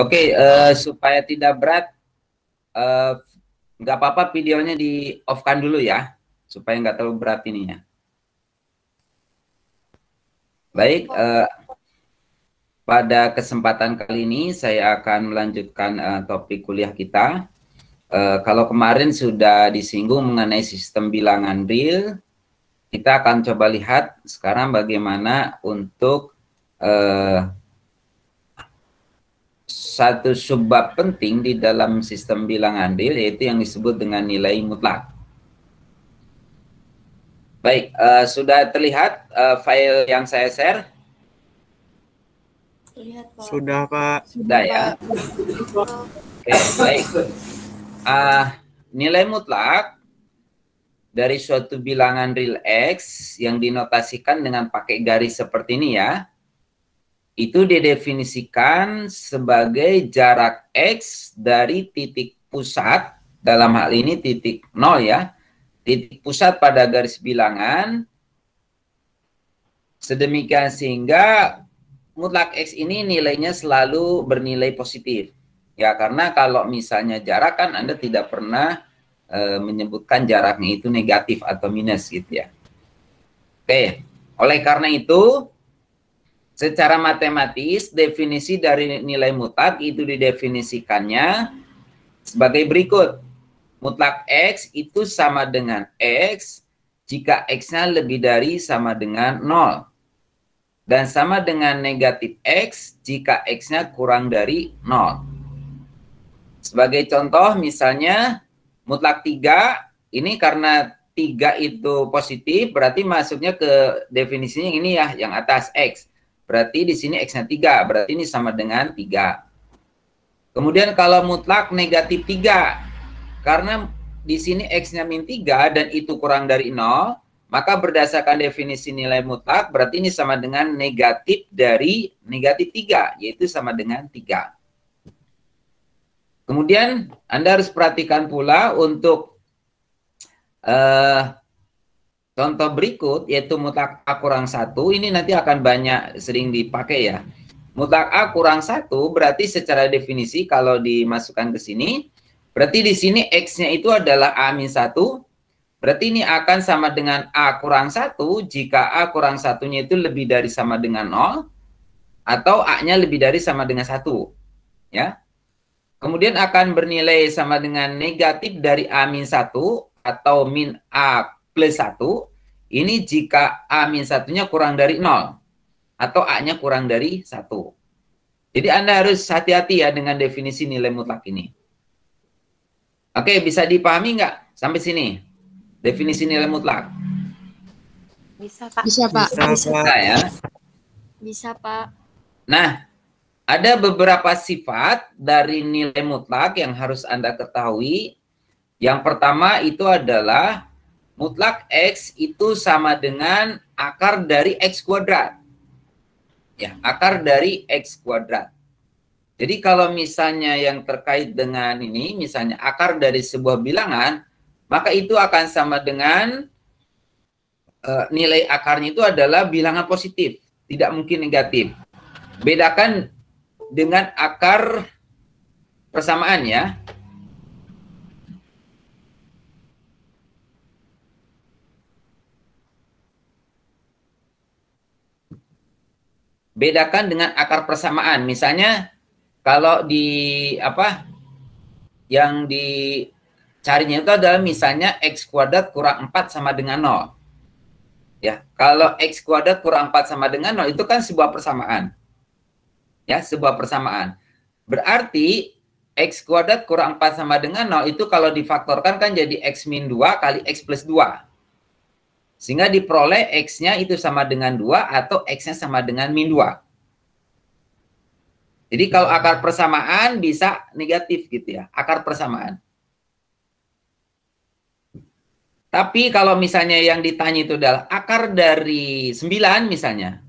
Oke, okay, uh, eh, supaya tidak berat, eh, nggak uh, apa-apa videonya di off-kan dulu ya, supaya nggak terlalu berat ininya. Baik, uh, pada kesempatan kali ini saya akan melanjutkan uh, topik kuliah kita. Uh, kalau kemarin sudah disinggung mengenai sistem bilangan real, kita akan coba lihat sekarang bagaimana untuk uh, satu sebab penting di dalam sistem bilang andil yaitu yang disebut dengan nilai mutlak. Baik, uh, sudah terlihat uh, file yang saya share? Sudah, Pak. Sudah ya. Oke, okay, baik. Uh, nilai mutlak dari suatu bilangan real X yang dinotasikan dengan pakai garis seperti ini ya itu didefinisikan sebagai jarak X dari titik pusat, dalam hal ini titik 0 ya, titik pusat pada garis bilangan, sedemikian sehingga mutlak X ini nilainya selalu bernilai positif. Ya, karena kalau misalnya jarak kan Anda tidak pernah e, menyebutkan jaraknya itu negatif atau minus gitu ya. Oke, oleh karena itu Secara matematis, definisi dari nilai mutlak itu didefinisikannya sebagai berikut. Mutlak X itu sama dengan X jika X-nya lebih dari sama dengan 0. Dan sama dengan negatif X jika X-nya kurang dari 0. Sebagai contoh misalnya mutlak 3, ini karena 3 itu positif berarti masuknya ke definisinya ini ya yang atas X. Berarti di sini X-nya 3. Berarti ini sama dengan 3. Kemudian kalau mutlak negatif 3. Karena di sini X-nya min 3 dan itu kurang dari 0. Maka berdasarkan definisi nilai mutlak berarti ini sama dengan negatif dari negatif 3. Yaitu sama dengan 3. Kemudian Anda harus perhatikan pula untuk uh, Contoh berikut yaitu mutlak A kurang satu ini nanti akan banyak sering dipakai ya. Mutlak A kurang satu berarti secara definisi kalau dimasukkan ke sini berarti di sini X-nya itu adalah A min satu berarti ini akan sama dengan A kurang satu jika A kurang satunya itu lebih dari sama dengan 0 atau A-nya lebih dari sama dengan satu ya. Kemudian akan bernilai sama dengan negatif dari A min satu atau min A plus 1 ini jika A min satunya kurang dari 0 atau A-nya kurang dari satu. Jadi Anda harus hati-hati ya dengan definisi nilai mutlak ini. Oke, bisa dipahami nggak sampai sini? Definisi nilai mutlak. Bisa, Pak. Bisa, Pak. Bisa, bisa Pak. Ya. Bisa, Pak. Nah, ada beberapa sifat dari nilai mutlak yang harus Anda ketahui. Yang pertama itu adalah mutlak X itu sama dengan akar dari X kuadrat. Ya, akar dari X kuadrat. Jadi kalau misalnya yang terkait dengan ini, misalnya akar dari sebuah bilangan, maka itu akan sama dengan e, nilai akarnya itu adalah bilangan positif, tidak mungkin negatif. Bedakan dengan akar persamaan ya. Bedakan dengan akar persamaan. Misalnya kalau di apa yang dicarinya itu adalah misalnya x kuadrat kurang 4 sama dengan 0. Ya, kalau x kuadrat kurang 4 sama dengan 0 itu kan sebuah persamaan. Ya, sebuah persamaan. Berarti x kuadrat kurang 4 sama dengan 0 itu kalau difaktorkan kan jadi x min 2 kali x plus 2. Sehingga diperoleh X-nya itu sama dengan 2 atau X-nya sama dengan min 2. Jadi kalau akar persamaan bisa negatif gitu ya, akar persamaan. Tapi kalau misalnya yang ditanya itu adalah akar dari 9 misalnya.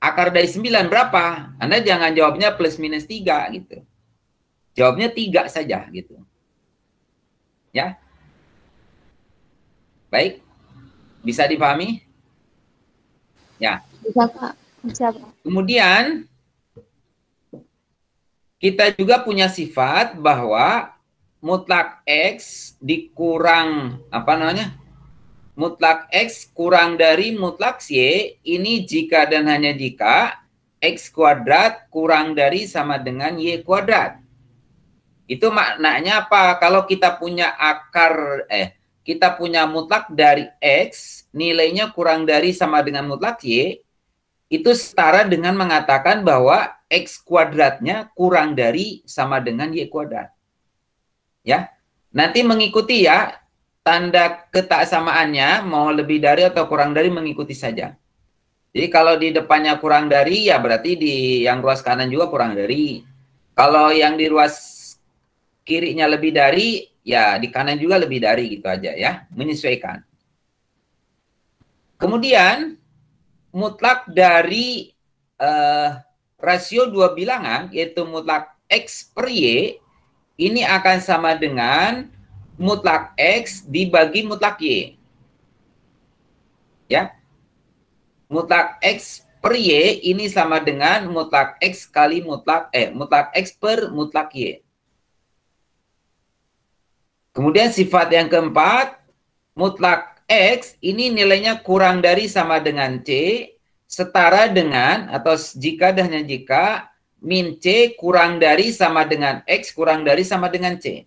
Akar dari 9 berapa? Anda jangan jawabnya plus minus 3 gitu. Jawabnya 3 saja gitu. Ya. Baik. Bisa dipahami? Ya. Bisa, Pak. Bisa, Pak. Kemudian kita juga punya sifat bahwa mutlak x dikurang apa namanya? Mutlak x kurang dari mutlak y ini jika dan hanya jika x kuadrat kurang dari sama dengan y kuadrat. Itu maknanya apa? Kalau kita punya akar eh kita punya mutlak dari x nilainya kurang dari sama dengan mutlak Y, itu setara dengan mengatakan bahwa X kuadratnya kurang dari sama dengan Y kuadrat. Ya, nanti mengikuti ya, tanda ketaksamaannya mau lebih dari atau kurang dari mengikuti saja. Jadi kalau di depannya kurang dari ya berarti di yang ruas kanan juga kurang dari. Kalau yang di ruas kirinya lebih dari ya di kanan juga lebih dari gitu aja ya, menyesuaikan. Kemudian mutlak dari uh, rasio dua bilangan yaitu mutlak x per y ini akan sama dengan mutlak x dibagi mutlak y. Ya. Mutlak x per y ini sama dengan mutlak x kali mutlak eh mutlak x per mutlak y. Kemudian sifat yang keempat mutlak X ini nilainya kurang dari sama dengan C, setara dengan atau jika dan hanya jika min C kurang dari sama dengan X kurang dari sama dengan C.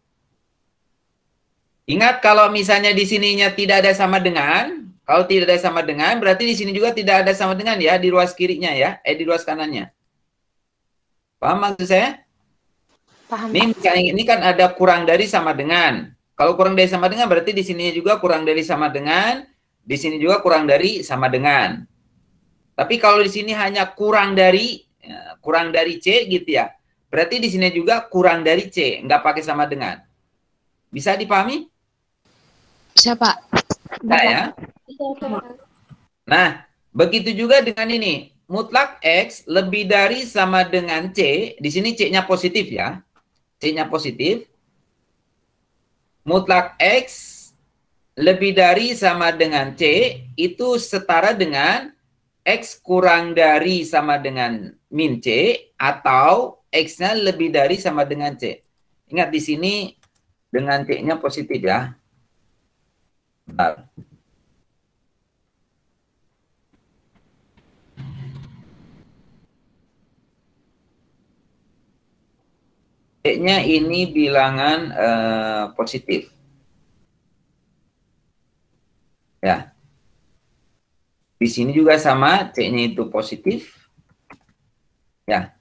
Ingat kalau misalnya di sininya tidak ada sama dengan, kalau tidak ada sama dengan, berarti di sini juga tidak ada sama dengan ya di ruas kirinya ya, eh di ruas kanannya. Paham maksud saya? Paham. Ini, kan ini kan ada kurang dari sama dengan. Kalau kurang dari sama dengan berarti di sini juga kurang dari sama dengan, di sini juga kurang dari sama dengan. Tapi kalau di sini hanya kurang dari ya, kurang dari C gitu ya. Berarti di sini juga kurang dari C, nggak pakai sama dengan. Bisa dipahami? Bisa, Pak. Nah, ya? Nah, begitu juga dengan ini. Mutlak X lebih dari sama dengan C. Di sini C-nya positif ya. C-nya positif mutlak X lebih dari sama dengan C itu setara dengan X kurang dari sama dengan min C atau X-nya lebih dari sama dengan C. Ingat di sini dengan C-nya positif ya. Bentar. Kayaknya ini bilangan uh, positif. Ya. Di sini juga sama, C-nya itu positif. Ya.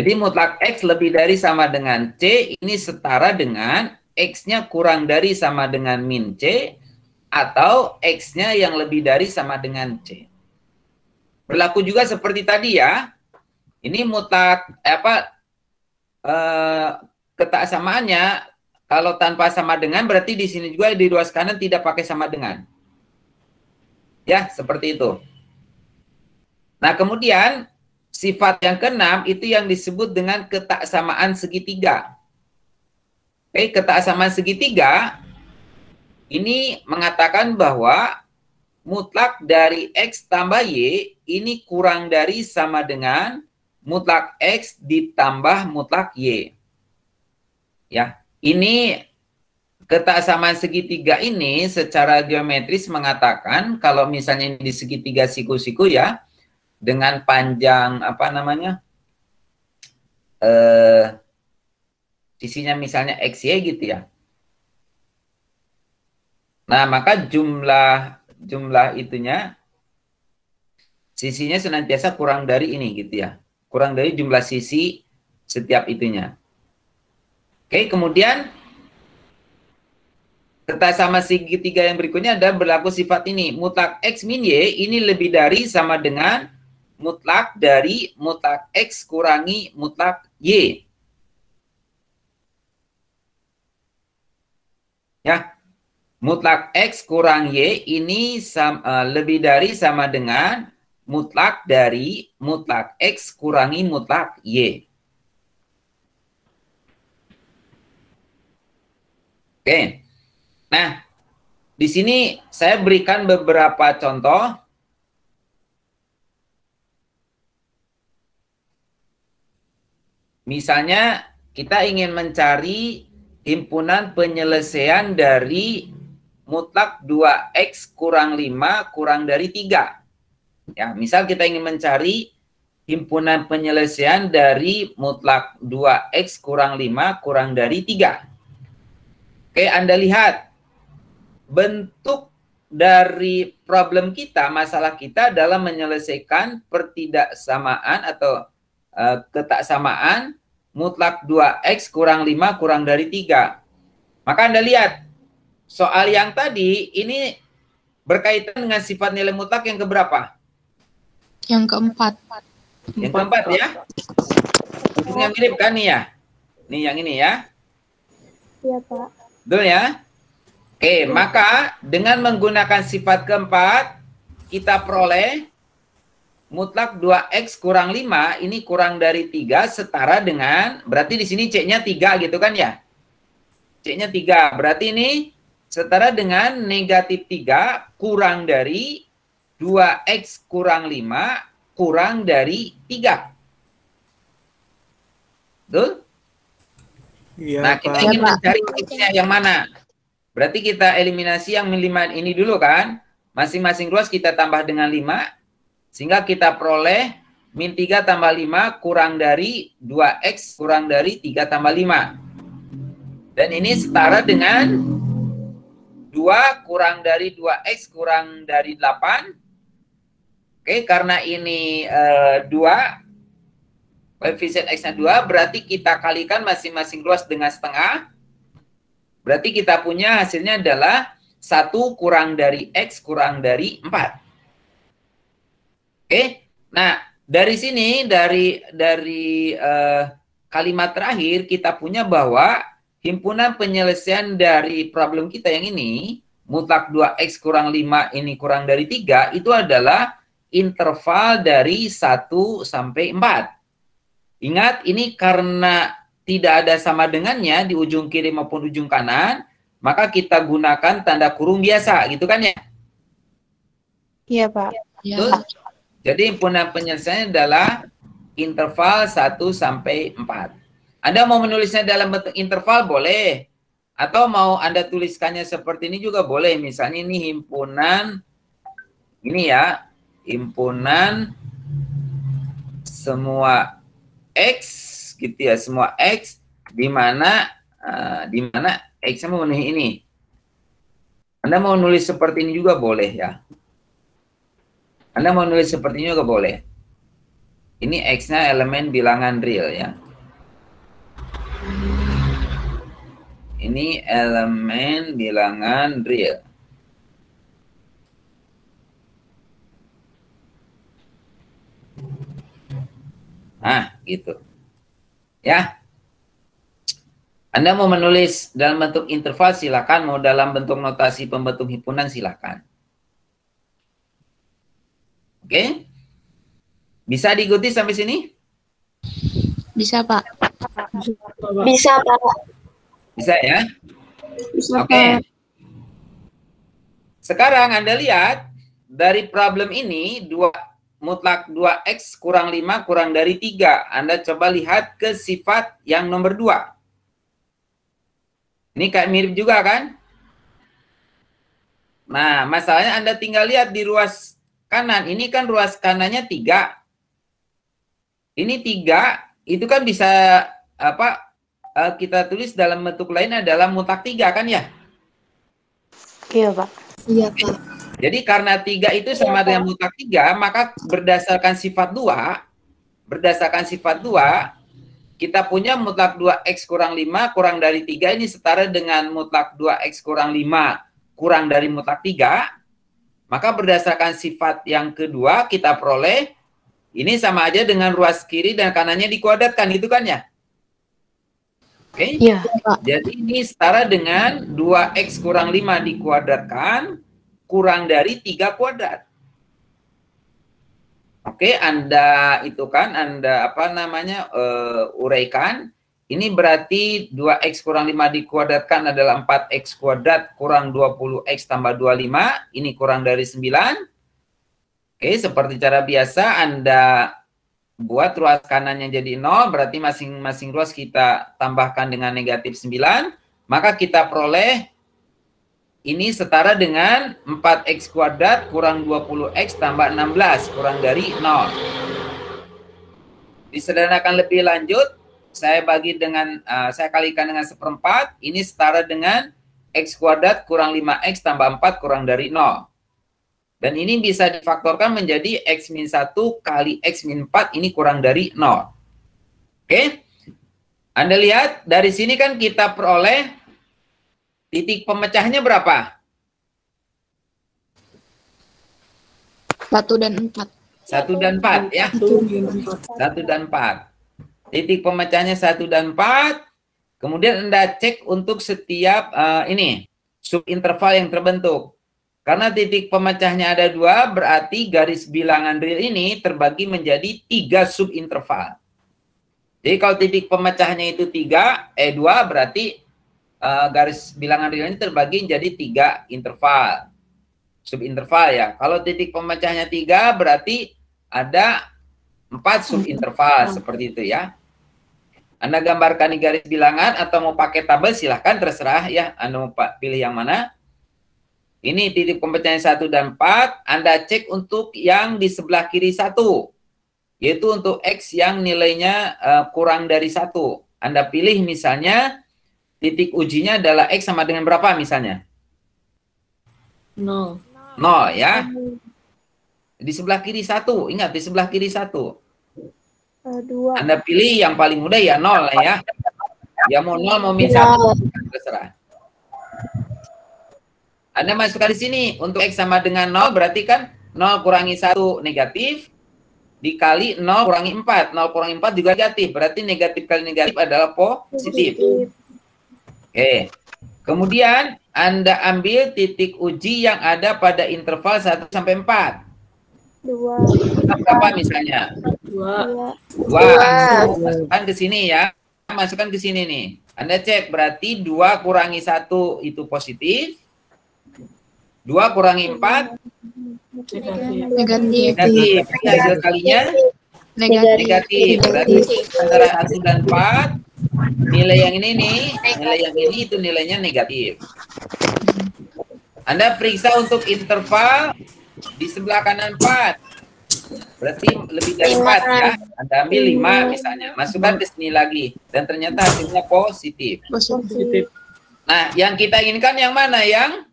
Jadi mutlak X lebih dari sama dengan C, ini setara dengan X-nya kurang dari sama dengan min C, atau X-nya yang lebih dari sama dengan C. Berlaku juga seperti tadi ya. Ini mutlak eh, apa ketak eh, ketaksamaannya kalau tanpa sama dengan berarti di sini juga di ruas kanan tidak pakai sama dengan. Ya, seperti itu. Nah, kemudian sifat yang keenam itu yang disebut dengan ketaksamaan segitiga. Oke, ketaksamaan segitiga ini mengatakan bahwa mutlak dari X tambah Y ini kurang dari sama dengan mutlak X ditambah mutlak Y. Ya, ini Ketaksamaan segitiga ini secara geometris mengatakan kalau misalnya di segitiga siku-siku ya dengan panjang apa namanya eh, sisinya misalnya x y gitu ya. Nah maka jumlah jumlah itunya sisinya senantiasa kurang dari ini gitu ya kurang dari jumlah sisi setiap itunya. Oke, kemudian serta sama segitiga yang berikutnya ada berlaku sifat ini. Mutlak X min Y ini lebih dari sama dengan mutlak dari mutlak X kurangi mutlak Y. Ya, mutlak X kurang Y ini sama, eh, lebih dari sama dengan mutlak dari mutlak X kurangi mutlak Y. Oke. Nah, di sini saya berikan beberapa contoh. Misalnya kita ingin mencari himpunan penyelesaian dari mutlak 2x kurang 5 kurang dari 3. Ya, misal kita ingin mencari himpunan penyelesaian dari mutlak 2x kurang 5 kurang dari 3. Oke, Anda lihat bentuk dari problem kita, masalah kita dalam menyelesaikan pertidaksamaan atau e, ketaksamaan mutlak 2x kurang 5 kurang dari 3. Maka Anda lihat, soal yang tadi ini berkaitan dengan sifat nilai mutlak yang keberapa? Yang keempat. Yang keempat ya. Ini yang mirip kan nih ya? Nih yang ini ya. Iya, Pak. Betul ya? Oke, ya. maka dengan menggunakan sifat keempat, kita peroleh mutlak 2x kurang 5, ini kurang dari 3 setara dengan, berarti di sini C-nya 3 gitu kan ya? C-nya 3, berarti ini setara dengan negatif 3 kurang dari 2x kurang 5 kurang dari 3. Betul? Ya, nah, kita ingin iya, mencari x-nya yang mana? Berarti kita eliminasi yang 5 ini dulu kan? Masing-masing ruas kita tambah dengan 5. Sehingga kita peroleh min 3 tambah 5 kurang dari 2x kurang dari 3 tambah 5. Dan ini setara dengan 2 kurang dari 2x kurang dari 8 Oke, karena ini uh, dua koefisien x-nya dua, berarti kita kalikan masing-masing ruas dengan setengah. Berarti kita punya hasilnya adalah satu kurang dari x kurang dari 4. Oke. Nah, dari sini dari dari uh, kalimat terakhir kita punya bahwa himpunan penyelesaian dari problem kita yang ini mutlak 2x kurang 5 ini kurang dari 3 itu adalah interval dari 1 sampai 4. Ingat, ini karena tidak ada sama dengannya di ujung kiri maupun ujung kanan, maka kita gunakan tanda kurung biasa, gitu kan ya? Iya, Pak. Pak. Iya. Jadi himpunan penyelesaiannya adalah interval 1 sampai 4. Anda mau menulisnya dalam bentuk interval boleh atau mau Anda tuliskannya seperti ini juga boleh. Misalnya ini himpunan ini ya, Impunan semua x gitu ya semua x di mana uh, di mana x memenuhi ini anda mau nulis seperti ini juga boleh ya anda mau nulis seperti ini juga boleh ini x nya elemen bilangan real ya ini elemen bilangan real nah gitu. Ya. Anda mau menulis dalam bentuk interval silakan, mau dalam bentuk notasi pembentuk himpunan silakan. Oke? Bisa diikuti sampai sini? Bisa, Pak. Bisa, Pak. Bisa ya? Oke. Okay. Sekarang Anda lihat dari problem ini dua mutlak 2x kurang 5 kurang dari 3. Anda coba lihat ke sifat yang nomor 2. Ini kayak mirip juga kan? Nah, masalahnya Anda tinggal lihat di ruas kanan. Ini kan ruas kanannya 3. Ini 3, itu kan bisa apa eh, kita tulis dalam bentuk lain adalah mutlak 3 kan ya? Iya, Pak. Iya, Pak. Jadi karena tiga itu iya, sama dengan mutlak tiga, maka berdasarkan sifat dua, berdasarkan sifat dua, kita punya mutlak dua x kurang lima kurang dari tiga ini setara dengan mutlak dua x kurang lima kurang dari mutlak tiga. Maka berdasarkan sifat yang kedua kita peroleh ini sama aja dengan ruas kiri dan kanannya dikuadratkan itu kan ya? Oke. Okay? Ya, Jadi ini setara dengan 2x kurang 5 dikuadratkan kurang dari tiga kuadrat. Oke, Anda itu kan Anda apa namanya uh, uraikan. Ini berarti 2x kurang 5 dikuadratkan adalah 4x kuadrat kurang 20x tambah 25. Ini kurang dari 9. Oke, seperti cara biasa Anda buat ruas kanannya jadi 0. Berarti masing-masing ruas kita tambahkan dengan negatif 9. Maka kita peroleh ini setara dengan 4x kuadrat kurang 20x tambah 16 kurang dari 0. Disederhanakan lebih lanjut, saya bagi dengan uh, saya kalikan dengan seperempat, ini setara dengan x kuadrat kurang 5x tambah 4 kurang dari 0. Dan ini bisa difaktorkan menjadi X min 1 kali X min 4 ini kurang dari 0. Oke? Anda lihat dari sini kan kita peroleh Titik pemecahnya berapa? Satu dan empat. Satu dan empat ya. Satu dan empat. Titik pemecahnya satu dan empat. Kemudian Anda cek untuk setiap uh, ini subinterval yang terbentuk. Karena titik pemecahnya ada dua, berarti garis bilangan real ini terbagi menjadi tiga subinterval. Jadi kalau titik pemecahnya itu tiga, eh dua berarti uh, garis bilangan real ini terbagi menjadi tiga interval subinterval ya. Kalau titik pemecahnya tiga berarti ada empat subinterval seperti itu ya. Anda gambarkan di garis bilangan atau mau pakai tabel silahkan terserah ya. Anda mau pilih yang mana. Ini titik pemecahnya satu dan empat. Anda cek untuk yang di sebelah kiri satu, yaitu untuk X yang nilainya uh, kurang dari satu. Anda pilih misalnya titik ujinya adalah X sama dengan berapa misalnya? Nol. Nol ya. Di sebelah kiri satu, ingat di sebelah kiri satu. Eh, dua. Anda pilih yang paling mudah ya nol ya. Ya mau nol mau min satu terserah. Anda masukkan di sini untuk X sama dengan 0 berarti kan 0 kurangi satu negatif dikali 0 kurangi 4. 0 kurangi 4 juga negatif. Berarti negatif kali negatif adalah positif. positif. Oke. Kemudian Anda ambil titik uji yang ada pada interval 1 sampai 4. Dua. Berapa misalnya? Dua. Dua. Masukkan ke sini ya. Masukkan ke sini nih. Anda cek berarti 2 kurangi 1 itu positif. 2 kurangi 4 negatif. Negatif. Negatif. Hasil kalinya negatif. negatif. Berarti antara 1 dan 4 nilai yang ini nih, nilai yang ini itu nilainya negatif. Anda periksa untuk interval di sebelah kanan 4. Berarti lebih dari 4 ya. Anda ambil 5 misalnya. Masukkan ke sini lagi. Dan ternyata hasilnya positif. Positif. Nah, yang kita inginkan yang mana? Yang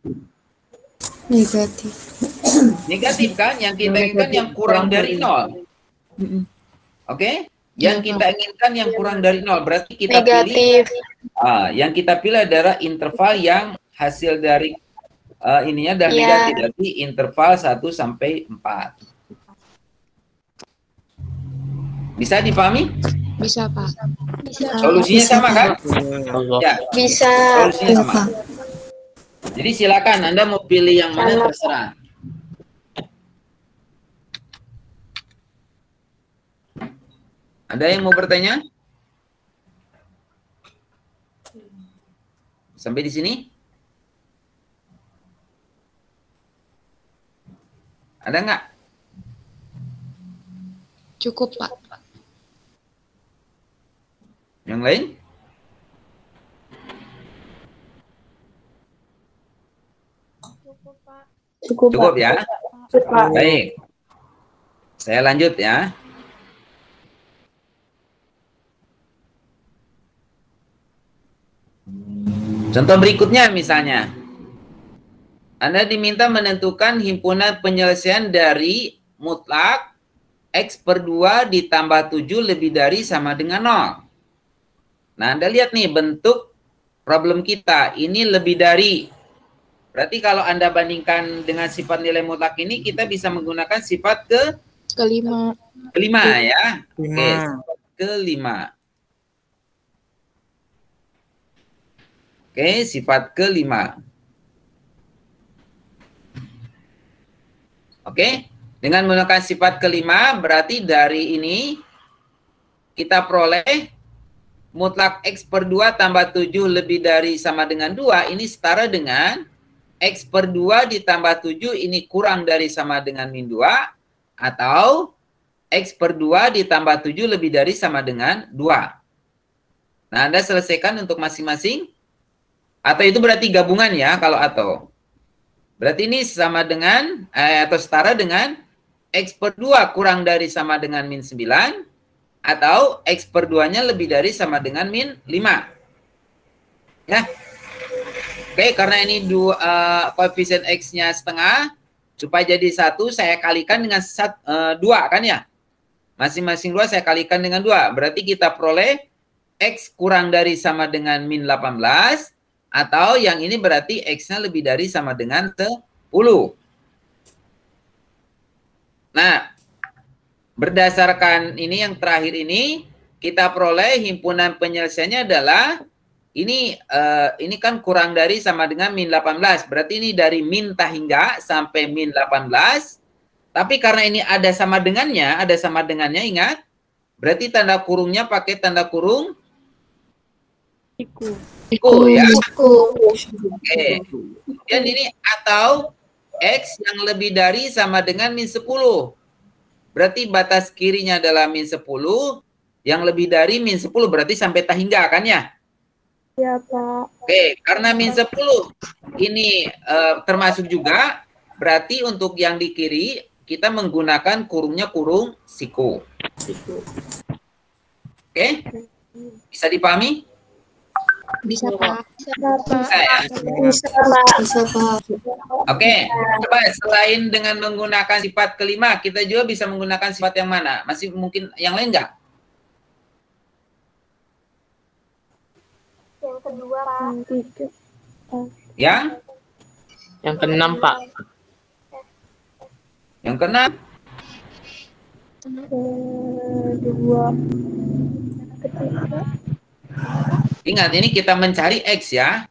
negatif. Negatif kan? Yang kita inginkan yang kurang dari nol. Oke? Okay? Iya, yang kita inginkan yang kurang dari nol berarti kita Negatif. pilih ah, uh, yang kita pilih adalah interval yang hasil dari uh, ininya dari yeah. Iya. negatif dari interval 1 sampai 4. Bisa dipahami? Bisa, Pak. Bisa. Solusinya bisa, sama kan? Ya. Bisa. Solusinya sama. Jadi silakan Anda mau pilih yang mana terserah. Ada yang mau bertanya? Sampai di sini? Ada nggak? Cukup, Pak. Yang lain? Cukup, Pak. Cukup, Cukup ya? Cukup, Pak. Baik. Saya lanjut ya. Contoh berikutnya misalnya, Anda diminta menentukan himpunan penyelesaian dari mutlak X per 2 ditambah 7 lebih dari sama dengan 0. Nah, Anda lihat nih bentuk problem kita. Ini lebih dari. Berarti kalau Anda bandingkan dengan sifat nilai mutlak ini, kita bisa menggunakan sifat ke... Kelima. Kelima ya. Kelima. Oke, kelima. Oke, sifat kelima. Oke, dengan menggunakan sifat kelima berarti dari ini kita peroleh mutlak X per 2 tambah 7 lebih dari sama dengan 2 ini setara dengan X per 2 ditambah 7 ini kurang dari sama dengan min 2 atau X per 2 ditambah 7 lebih dari sama dengan 2. Nah, Anda selesaikan untuk masing-masing atau itu berarti gabungan ya kalau atau. Berarti ini sama dengan eh, atau setara dengan X per 2 kurang dari sama dengan min 9 atau X per 2-nya lebih dari sama dengan min 5. Ya. Oke, karena ini dua, uh, koefisien X-nya setengah, supaya jadi satu saya kalikan dengan sat, uh, dua kan ya. Masing-masing dua saya kalikan dengan dua. Berarti kita peroleh X kurang dari sama dengan min 18 atau yang ini berarti X-nya lebih dari sama dengan 10. Nah, berdasarkan ini yang terakhir ini, kita peroleh himpunan penyelesaiannya adalah ini uh, ini kan kurang dari sama dengan min 18. Berarti ini dari min hingga sampai min 18. Tapi karena ini ada sama dengannya, ada sama dengannya ingat, berarti tanda kurungnya pakai tanda kurung Iku. Iku oh, ya. Iku. Oke. Okay. Dan ini atau X yang lebih dari sama dengan min 10. Berarti batas kirinya adalah min 10. Yang lebih dari min 10 berarti sampai tak hingga kan ya? Iya Pak. Oke, okay. karena min 10 ini uh, termasuk juga berarti untuk yang di kiri kita menggunakan kurungnya kurung siku. Oke? Okay? Bisa dipahami? Bisa, Pak. Bisa, ya? Bisa, Pak. Oke, coba selain dengan menggunakan sifat kelima, kita juga bisa menggunakan sifat yang mana? Masih mungkin yang lain nggak? Yang kedua, Pak. Yang? Yang keenam, Pak. Yang keenam? Kedua. Ketiga. Ingat ini kita mencari x ya.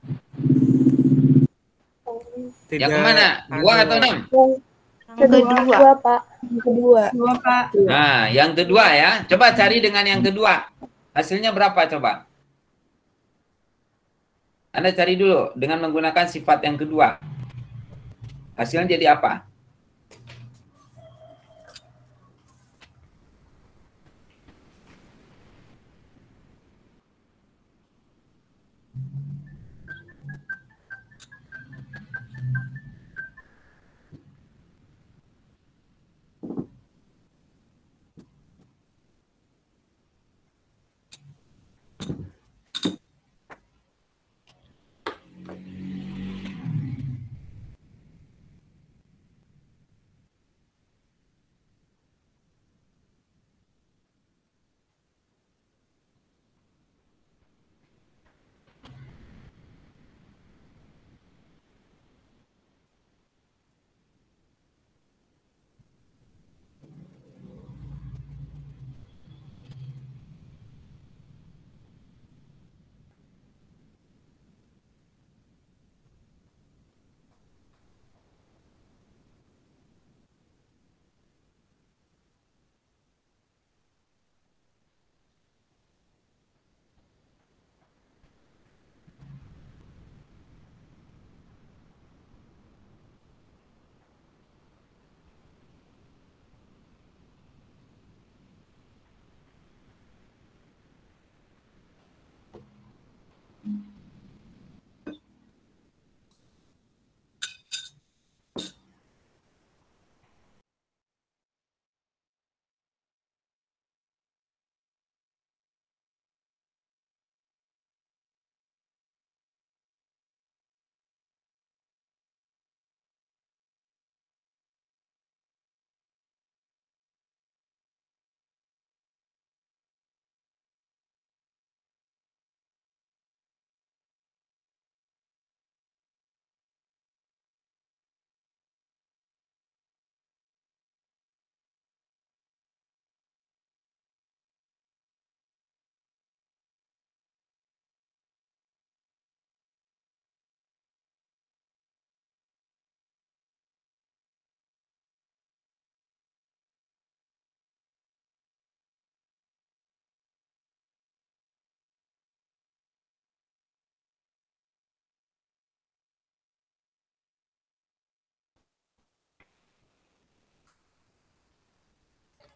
Tidak yang kemana? Dua atau enam? Kedua, kedua pak. Kedua. kedua pak. Nah, yang kedua ya. Coba cari dengan yang kedua. Hasilnya berapa coba? Anda cari dulu dengan menggunakan sifat yang kedua. Hasilnya jadi apa?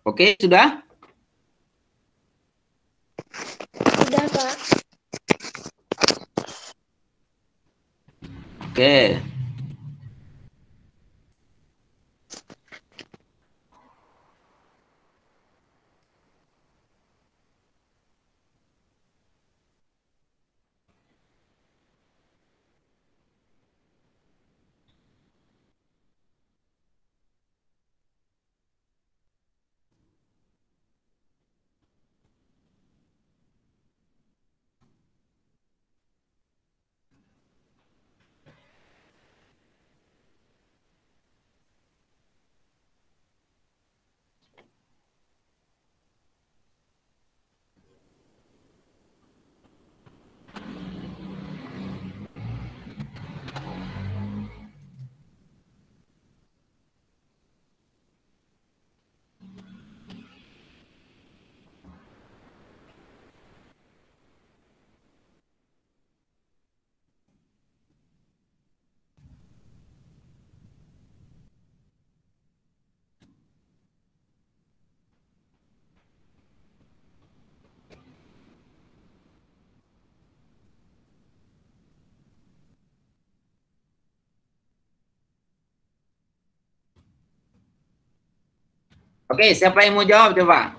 Oke, sudah? Sudah, Pak. Oke. Oke, siapa yang mau jawab coba?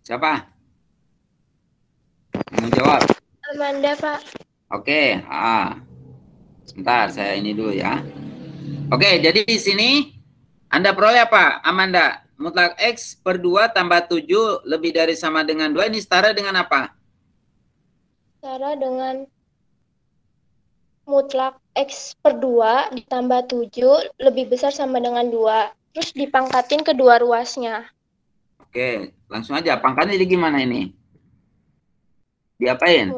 Siapa? Yang mau jawab? Amanda, Pak. Oke, ah. Sebentar, saya ini dulu ya. Oke, jadi di sini Anda peroleh apa, Amanda? Mutlak X per 2 tambah 7 lebih dari sama dengan 2 ini setara dengan apa? Setara dengan mutlak X per 2 ditambah 7 lebih besar sama dengan 2. Terus dipangkatin kedua ruasnya. Oke, langsung aja. Pangkatnya jadi gimana ini? Diapain?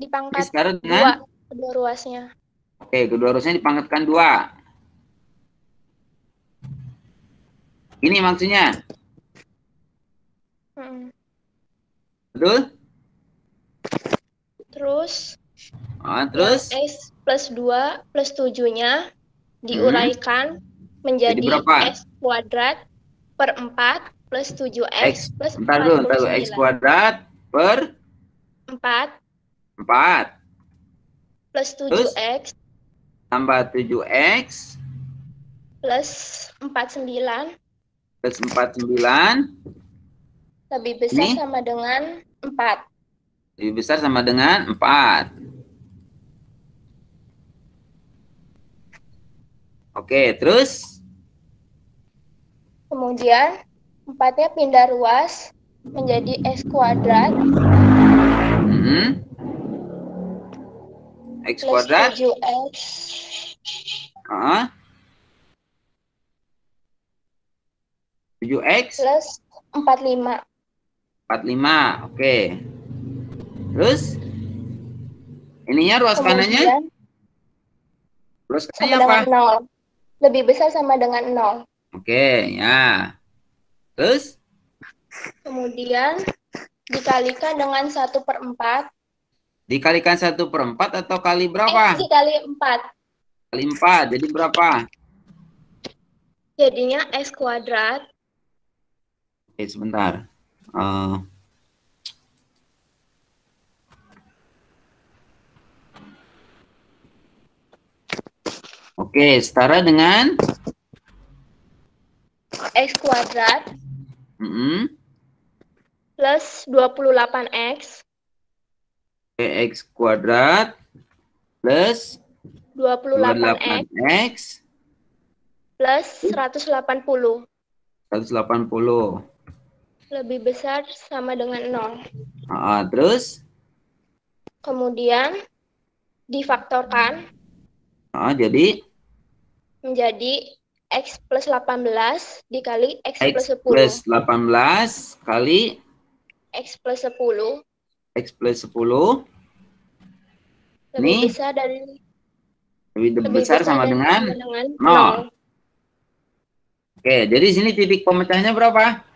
Dipangkat sekarang dengan? kedua ruasnya. Oke, kedua ruasnya dipangkatkan dua. Ini maksudnya? Hmm. Betul? Terus Ah, terus? S plus 2 plus 7-nya diuraikan hmm. menjadi Jadi berapa? X kuadrat per 4 plus 7X X. plus Bentar dulu, bentar dulu. X kuadrat per 4 4 plus 7X tambah 7X plus 49 plus 49 lebih besar Ini? sama dengan 4 lebih besar sama dengan 4 Oke, terus? Kemudian empatnya pindah ruas menjadi S kuadrat. Hmm. X kuadrat. Plus 7X. Uh -huh. 7X. Plus 45. 45, oke. Okay. Terus? Ininya ruas Kemudian, kanannya? Ruas kanannya apa? 0 lebih besar sama dengan nol. Oke, ya. Terus? Kemudian dikalikan dengan satu per empat. Dikalikan satu per empat atau kali berapa? Eh, dikali empat. Kali empat, jadi berapa? Jadinya S kuadrat. Oke, okay, sebentar. Uh, Oke, okay, setara dengan X kuadrat mm -hmm. plus 28X X kuadrat plus 28X, 28X plus 180 180 lebih besar sama dengan 0 ah, terus kemudian difaktorkan ah, jadi menjadi X plus 18 dikali X, X plus 10. plus 18 kali X plus 10. X plus 10. Lebih Nih. besar dari lebih, lebih besar, besar sama dengan, dengan 0. 0. Oke, jadi sini titik pemecahnya berapa?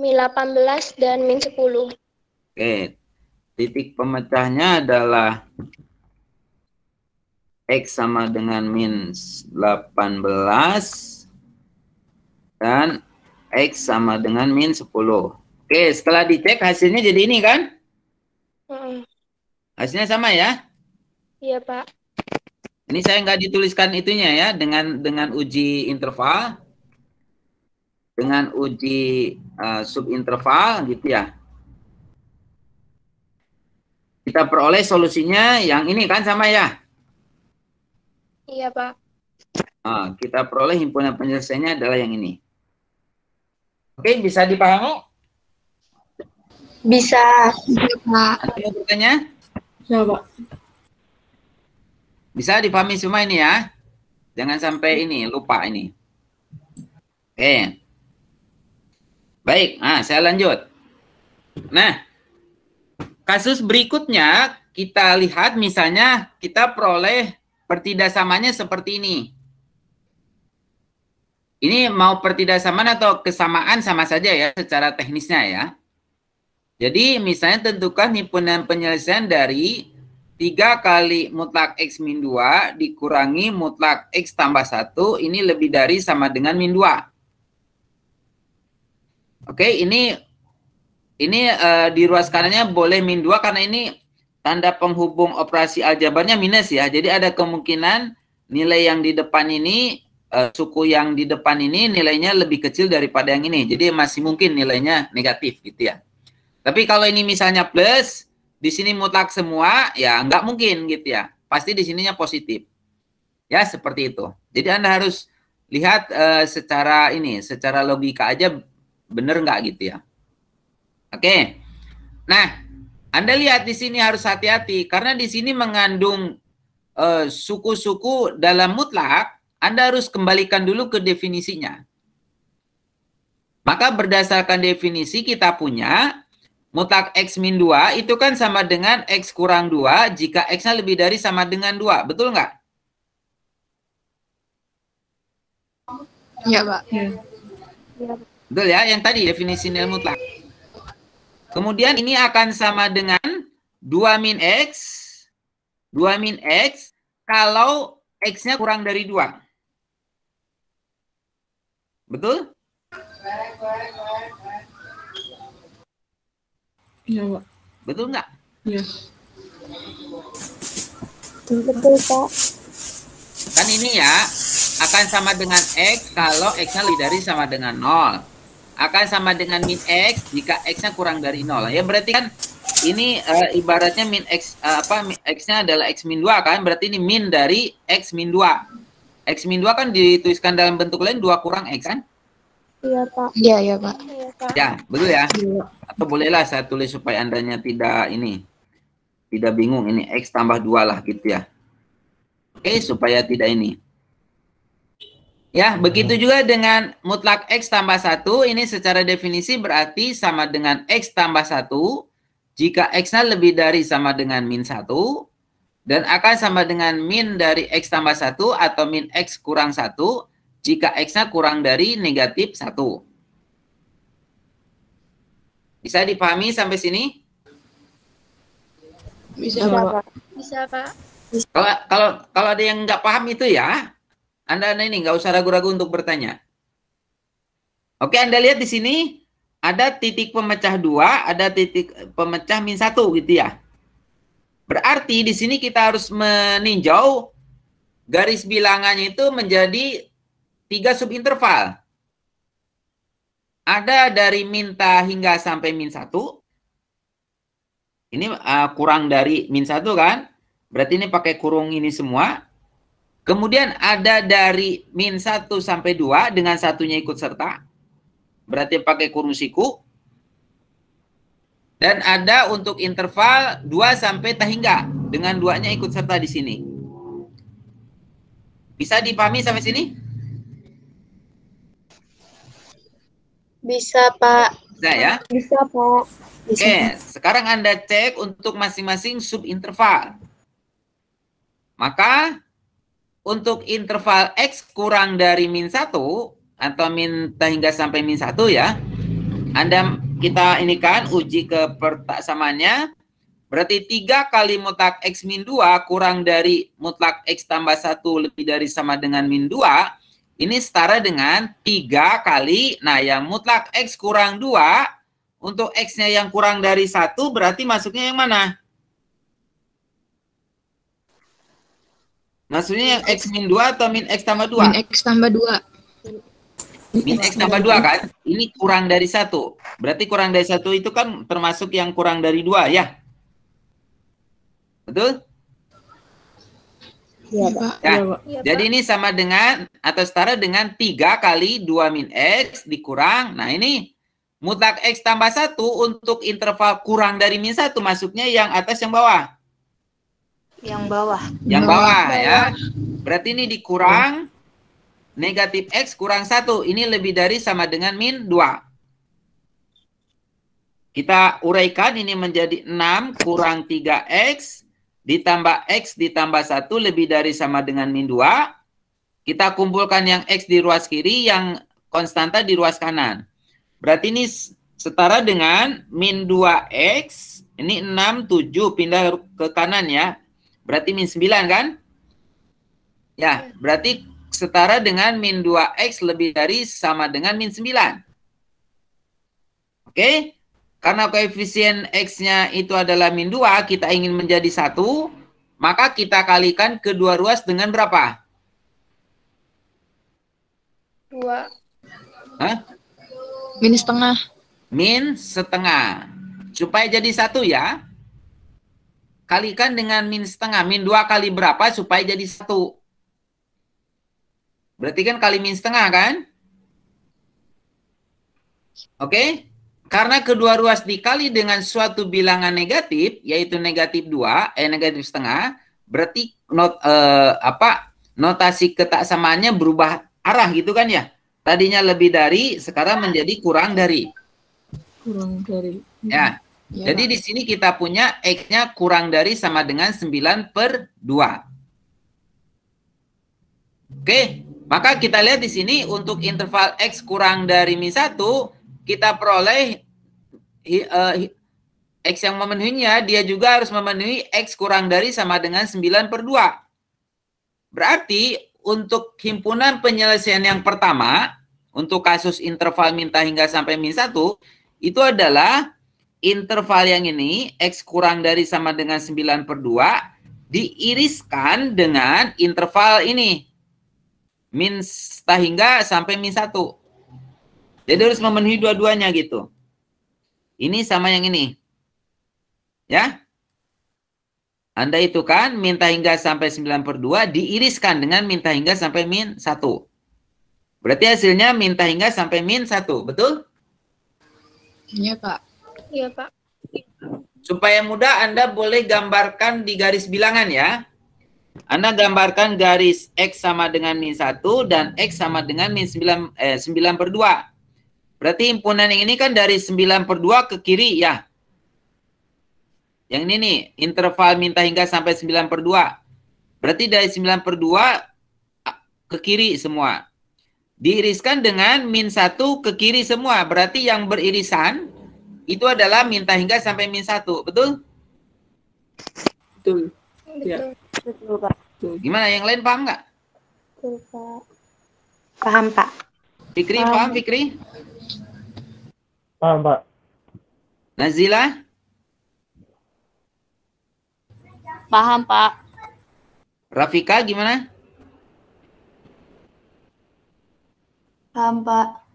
Min 18 dan min 10. Oke, titik pemecahnya adalah X sama dengan min 18 dan X sama dengan min 10. Oke, setelah dicek hasilnya jadi ini kan? Hasilnya sama ya? Iya, Pak. Ini saya nggak dituliskan itunya ya, dengan dengan uji interval, dengan uji uh, subinterval gitu ya. Kita peroleh solusinya yang ini kan sama ya? Iya, Pak. Nah, kita peroleh himpunan penyelesaiannya adalah yang ini. Oke, bisa dipahami? Bisa. Ada yang bertanya? Bisa, Pak. Bisa dipahami semua ini ya? Jangan sampai ini, lupa ini. Oke. Baik, nah, saya lanjut. Nah, kasus berikutnya kita lihat misalnya kita peroleh pertidaksamanya seperti ini. Ini mau pertidaksamaan atau kesamaan sama saja ya secara teknisnya ya. Jadi misalnya tentukan himpunan penyelesaian dari 3 kali mutlak X min 2 dikurangi mutlak X tambah 1 ini lebih dari sama dengan min 2. Oke ini ini uh, di ruas kanannya boleh min 2 karena ini tanda penghubung operasi aljabarnya minus ya. Jadi ada kemungkinan nilai yang di depan ini uh, suku yang di depan ini nilainya lebih kecil daripada yang ini. Jadi masih mungkin nilainya negatif gitu ya. Tapi kalau ini misalnya plus, di sini mutlak semua, ya nggak mungkin gitu ya. Pasti di sininya positif. Ya, seperti itu. Jadi Anda harus lihat uh, secara ini, secara logika aja bener nggak gitu ya. Oke. Nah, anda lihat di sini harus hati-hati karena di sini mengandung eh, suku-suku uh, dalam mutlak, Anda harus kembalikan dulu ke definisinya. Maka berdasarkan definisi kita punya mutlak X min 2 itu kan sama dengan X kurang 2 jika X-nya lebih dari sama dengan 2. Betul nggak? Iya, Pak. Ya. Betul ya, yang tadi definisi nilai mutlak. Kemudian ini akan sama dengan 2 min X. 2 min X kalau X-nya kurang dari 2. Betul? Iya, Pak. Betul nggak? Iya. Betul, Pak. Kan ini ya, akan sama dengan X kalau X-nya lebih dari sama dengan 0 akan sama dengan min x jika x-nya kurang dari nol. Ya berarti kan ini uh, ibaratnya min x uh, apa x-nya adalah x min dua kan? Berarti ini min dari x min dua X min dua kan dituliskan dalam bentuk lain dua kurang x kan? Iya, Pak. Iya, iya, Pak. Iya, ya, betul ya? Iya. Atau bolehlah saya tulis supaya Andanya tidak ini tidak bingung ini x tambah dua lah gitu ya. Oke, supaya tidak ini. Ya, hmm. begitu juga dengan mutlak X tambah 1. Ini secara definisi berarti sama dengan X tambah 1. Jika X-nya lebih dari sama dengan min 1. Dan akan sama dengan min dari X tambah 1 atau min X kurang 1. Jika X-nya kurang dari negatif 1. Bisa dipahami sampai sini? Bisa, Pak. Bisa, Pak. Kalau kalau kalau ada yang nggak paham itu ya, anda, anda ini nggak usah ragu-ragu untuk bertanya. Oke, Anda lihat di sini ada titik pemecah dua, ada titik pemecah min satu gitu ya. Berarti di sini kita harus meninjau garis bilangannya itu menjadi tiga subinterval. Ada dari minta hingga sampai min satu. Ini uh, kurang dari min satu kan? Berarti ini pakai kurung ini semua. Kemudian ada dari min 1 sampai 2 dengan satunya ikut serta. Berarti pakai kurung siku. Dan ada untuk interval 2 sampai tahingga dengan duanya ikut serta di sini. Bisa dipahami sampai sini? Bisa, Pak. Bisa ya? Bisa, Pak. Bisa. Oke, sekarang Anda cek untuk masing-masing subinterval. Maka untuk interval X kurang dari min 1 atau min hingga sampai min 1 ya. Anda kita ini kan uji ke pertaksamannya. Berarti 3 kali mutlak X min 2 kurang dari mutlak X tambah 1 lebih dari sama dengan min 2. Ini setara dengan 3 kali. Nah, yang mutlak X kurang 2. Untuk X-nya yang kurang dari 1 berarti masuknya yang mana? Maksudnya yang X min 2 atau min X tambah 2? Min X tambah 2. Min X tambah 2 kan? Ini kurang dari 1. Berarti kurang dari 1 itu kan termasuk yang kurang dari 2 ya? Betul? Iya, iya Pak. Ya. Iya, iya, Jadi ini sama dengan atau setara dengan 3 kali 2 min X dikurang. Nah ini mutlak X tambah 1 untuk interval kurang dari min 1 masuknya yang atas yang bawah. Yang bawah. Yang bawah, bawah ya. Berarti ini dikurang negatif X kurang satu Ini lebih dari sama dengan min 2. Kita uraikan ini menjadi 6 kurang 3X ditambah X ditambah satu lebih dari sama dengan min 2. Kita kumpulkan yang X di ruas kiri, yang konstanta di ruas kanan. Berarti ini setara dengan min 2X, ini 6, 7, pindah ke kanan ya. Berarti min 9 kan? Ya, iya. berarti setara dengan min 2x lebih dari sama dengan min 9. Oke? Karena koefisien x-nya itu adalah min 2, kita ingin menjadi satu, maka kita kalikan kedua ruas dengan berapa? 2. Hah? Min setengah. Min setengah. Supaya jadi satu ya kalikan dengan min setengah, min dua kali berapa supaya jadi satu. Berarti kan kali min setengah kan? Oke? Karena kedua ruas dikali dengan suatu bilangan negatif, yaitu negatif dua, eh negatif setengah, berarti not, eh, apa notasi ketaksamaannya berubah arah gitu kan ya? Tadinya lebih dari, sekarang menjadi kurang dari. Kurang dari. Ya. Iya, Jadi di sini kita punya X-nya kurang dari sama dengan 9 per 2. Oke, maka kita lihat di sini untuk interval X kurang dari min 1, kita peroleh eh, X yang memenuhinya, dia juga harus memenuhi X kurang dari sama dengan 9 per 2. Berarti untuk himpunan penyelesaian yang pertama, untuk kasus interval minta hingga sampai min 1, itu adalah interval yang ini X kurang dari sama dengan 9 per 2 diiriskan dengan interval ini. Min hingga sampai min 1. Jadi harus memenuhi dua-duanya gitu. Ini sama yang ini. Ya. Anda itu kan minta hingga sampai 9 per 2 diiriskan dengan minta hingga sampai min 1. Berarti hasilnya minta hingga sampai min 1, betul? Iya, Pak. Iya, Pak. Supaya mudah Anda boleh gambarkan di garis bilangan ya. Anda gambarkan garis X sama dengan min 1 dan X sama dengan min 9, eh, 9 per 2. Berarti impunan yang ini kan dari 9 per 2 ke kiri ya. Yang ini nih, interval minta hingga sampai 9 per 2. Berarti dari 9 per 2 ke kiri semua. Diiriskan dengan min 1 ke kiri semua. Berarti yang beririsan itu adalah minta hingga sampai min satu, betul? Betul. Ya. Betul, Pak. Betul. Gimana yang lain paham nggak? Pak. Paham, Pak. Fikri paham, paham Fikri? Paham, Pak. Nazila? Paham, Pak. Rafika gimana? Paham, Pak.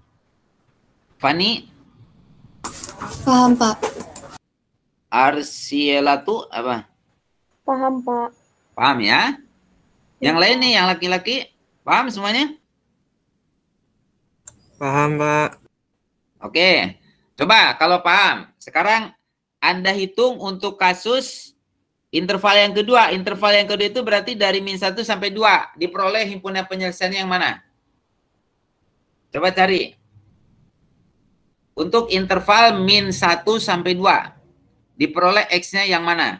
Fani? Paham, Pak. Arsiela tuh apa? Paham, Pak. Paham ya? Yang lain nih, yang laki-laki, paham semuanya? Paham, Pak. Oke. Coba kalau paham, sekarang Anda hitung untuk kasus interval yang kedua. Interval yang kedua itu berarti dari min 1 sampai 2. Diperoleh himpunan penyelesaian yang mana? Coba cari. Untuk interval min 1 sampai 2, diperoleh X-nya yang mana?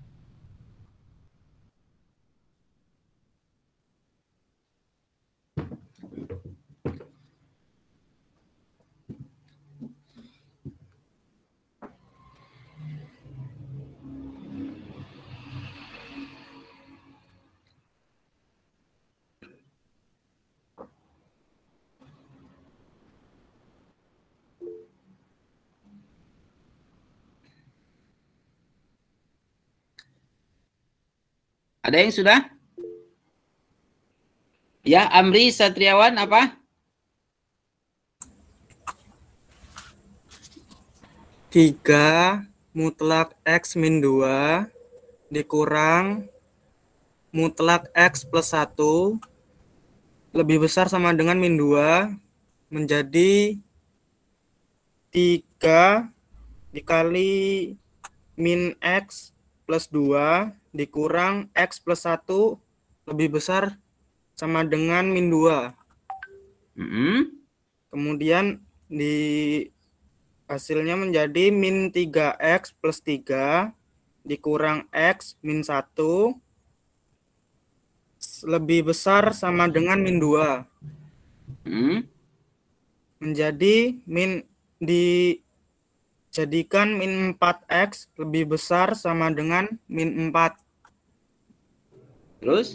Ada yang sudah? Ya, Amri Satriawan apa? Tiga mutlak X min dua dikurang mutlak X plus satu lebih besar sama dengan min dua menjadi tiga dikali min X plus dua dikurang X plus 1 lebih besar sama dengan min 2. Mm -hmm. Kemudian di hasilnya menjadi min 3X plus 3 dikurang X min 1 lebih besar sama dengan min 2. Mm -hmm. Menjadi min di jadikan min 4x lebih besar sama dengan min 4. Terus?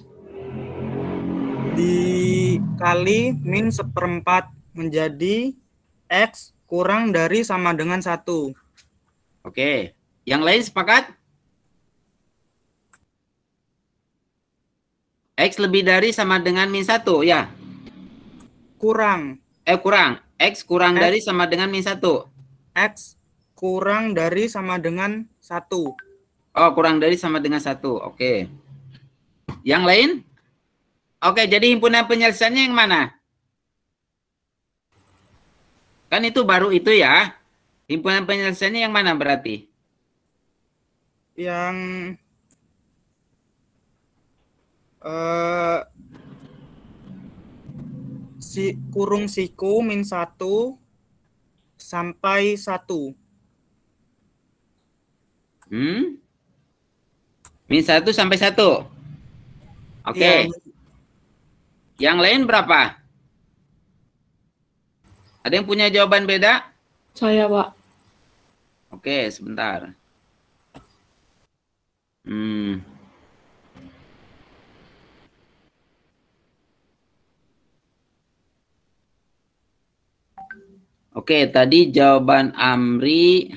Dikali min seperempat menjadi X kurang dari sama dengan satu. Oke. Yang lain sepakat? X lebih dari sama dengan min satu, ya? Kurang. Eh, kurang. X kurang X, dari sama dengan min satu. X kurang dari sama dengan satu. Oh, kurang dari sama dengan satu. Oke. Okay. Yang lain? Oke, jadi himpunan penyelesaiannya yang mana? Kan itu baru itu ya. Himpunan penyelesaiannya yang mana berarti? Yang uh, si kurung siku min satu sampai satu. Hmm? Min satu sampai satu. Oke. Okay. Ya. Yang lain berapa? Ada yang punya jawaban beda? Saya, Pak. Oke, okay, sebentar. Hmm. Oke, okay, tadi jawaban Amri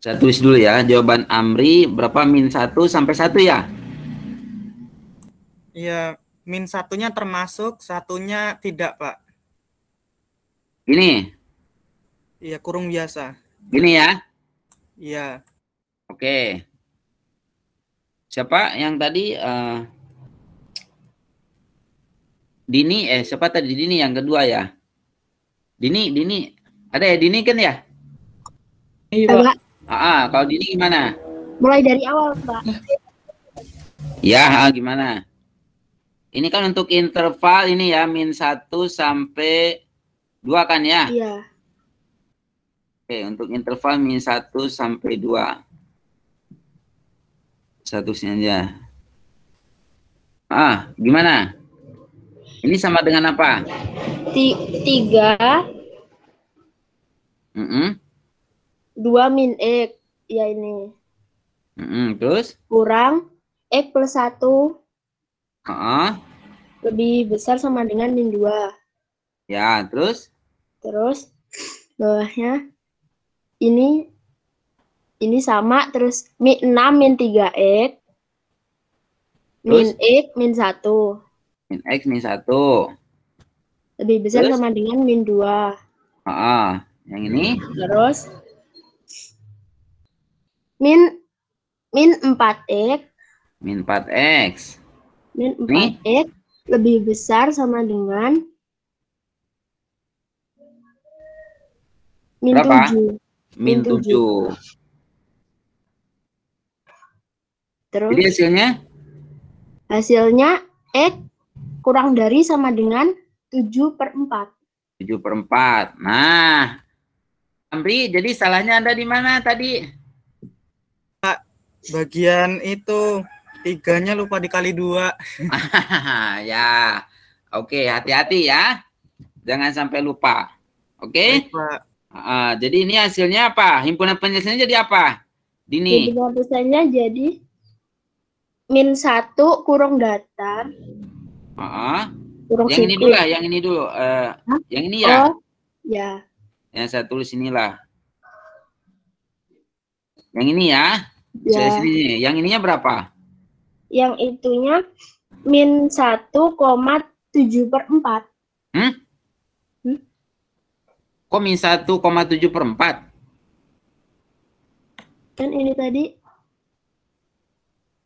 saya tulis dulu ya. Jawaban Amri berapa min 1 sampai 1 ya? Iya, min satunya termasuk, satunya tidak, Pak. Ini? Iya, kurung biasa. Ini ya? Iya. Oke. Siapa yang tadi? Uh, Dini, eh siapa tadi Dini yang kedua ya? Dini, Dini. Ada ya Dini kan ya? Iya, Pak. Ah, ah, kalau Dini gimana? Mulai dari awal, Pak. Ya, ah, gimana? Ini kan untuk interval ini ya, min 1 sampai 2 kan ya? Iya. Oke, untuk interval min 1 sampai 2. Statusnya aja. Ah, gimana? Ini sama dengan apa? Tiga. Mm -mm. Dua min X, ya ini. Mm -mm, terus? Kurang X plus 1 Uh-uh. Lebih besar sama dengan min 2. Ya, terus? Terus bawahnya ini ini sama terus min 6 min 3x terus? min x min 1. Min x min 1. Lebih besar terus? sama dengan min 2. Uh-uh. Yang ini? Terus min min 4x min 4x dan 4X lebih besar sama dengan min Berapa? 7. Min 7. Terus? Jadi hasilnya? Hasilnya X kurang dari sama dengan 7 per 4. 7 per 4. Nah, Amri, jadi salahnya Anda di mana tadi? Bagian itu Tiganya lupa dikali dua. ya, oke hati-hati ya. Jangan sampai lupa. Oke? Okay? Uh, jadi ini hasilnya apa? Himpunan penyelesaiannya jadi apa? Dini. Himpunan jadi min satu kurung datar. Uh -huh. kurung yang ini dulu lah, yang ini dulu. Uh, yang ini ya? Oh, ya. Yang saya tulis inilah. Yang ini ya? ya. Saya sini. Yang ininya berapa? yang itunya min 1,7 per 4. Hmm? hmm? Kok min 1,7 per 4? Kan ini tadi.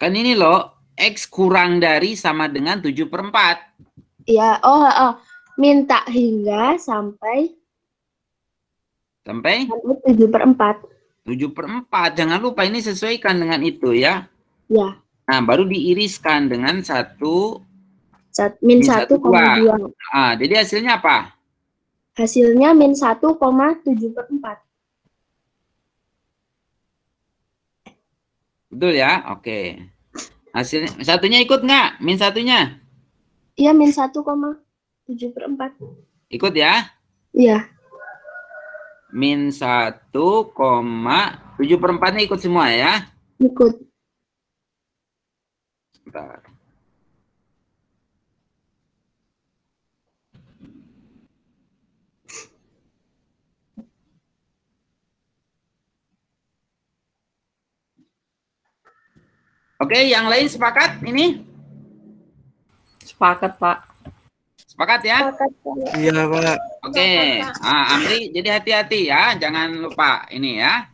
Kan ini loh, X kurang dari sama dengan 7 per 4. Iya, oh, oh, oh. minta hingga sampai sampai 7 per 4. 7 per 4, jangan lupa ini sesuaikan dengan itu ya. Ya. Nah, baru diiriskan dengan satu Sat, min, min 1,2. Ah, jadi hasilnya apa? Hasilnya min satu koma tujuh per empat. Betul ya? Oke. Hasilnya, satunya ikut nggak? Min satunya? Iya, min satu koma tujuh per empat. Ikut ya? Iya. Min satu tujuh per empatnya ikut semua ya? Ikut. Bentar. Oke, yang lain sepakat ini? Sepakat, Pak. Sepakat ya? Iya, Pak. Oke, nah, Amri, jadi hati-hati ya, jangan lupa ini ya.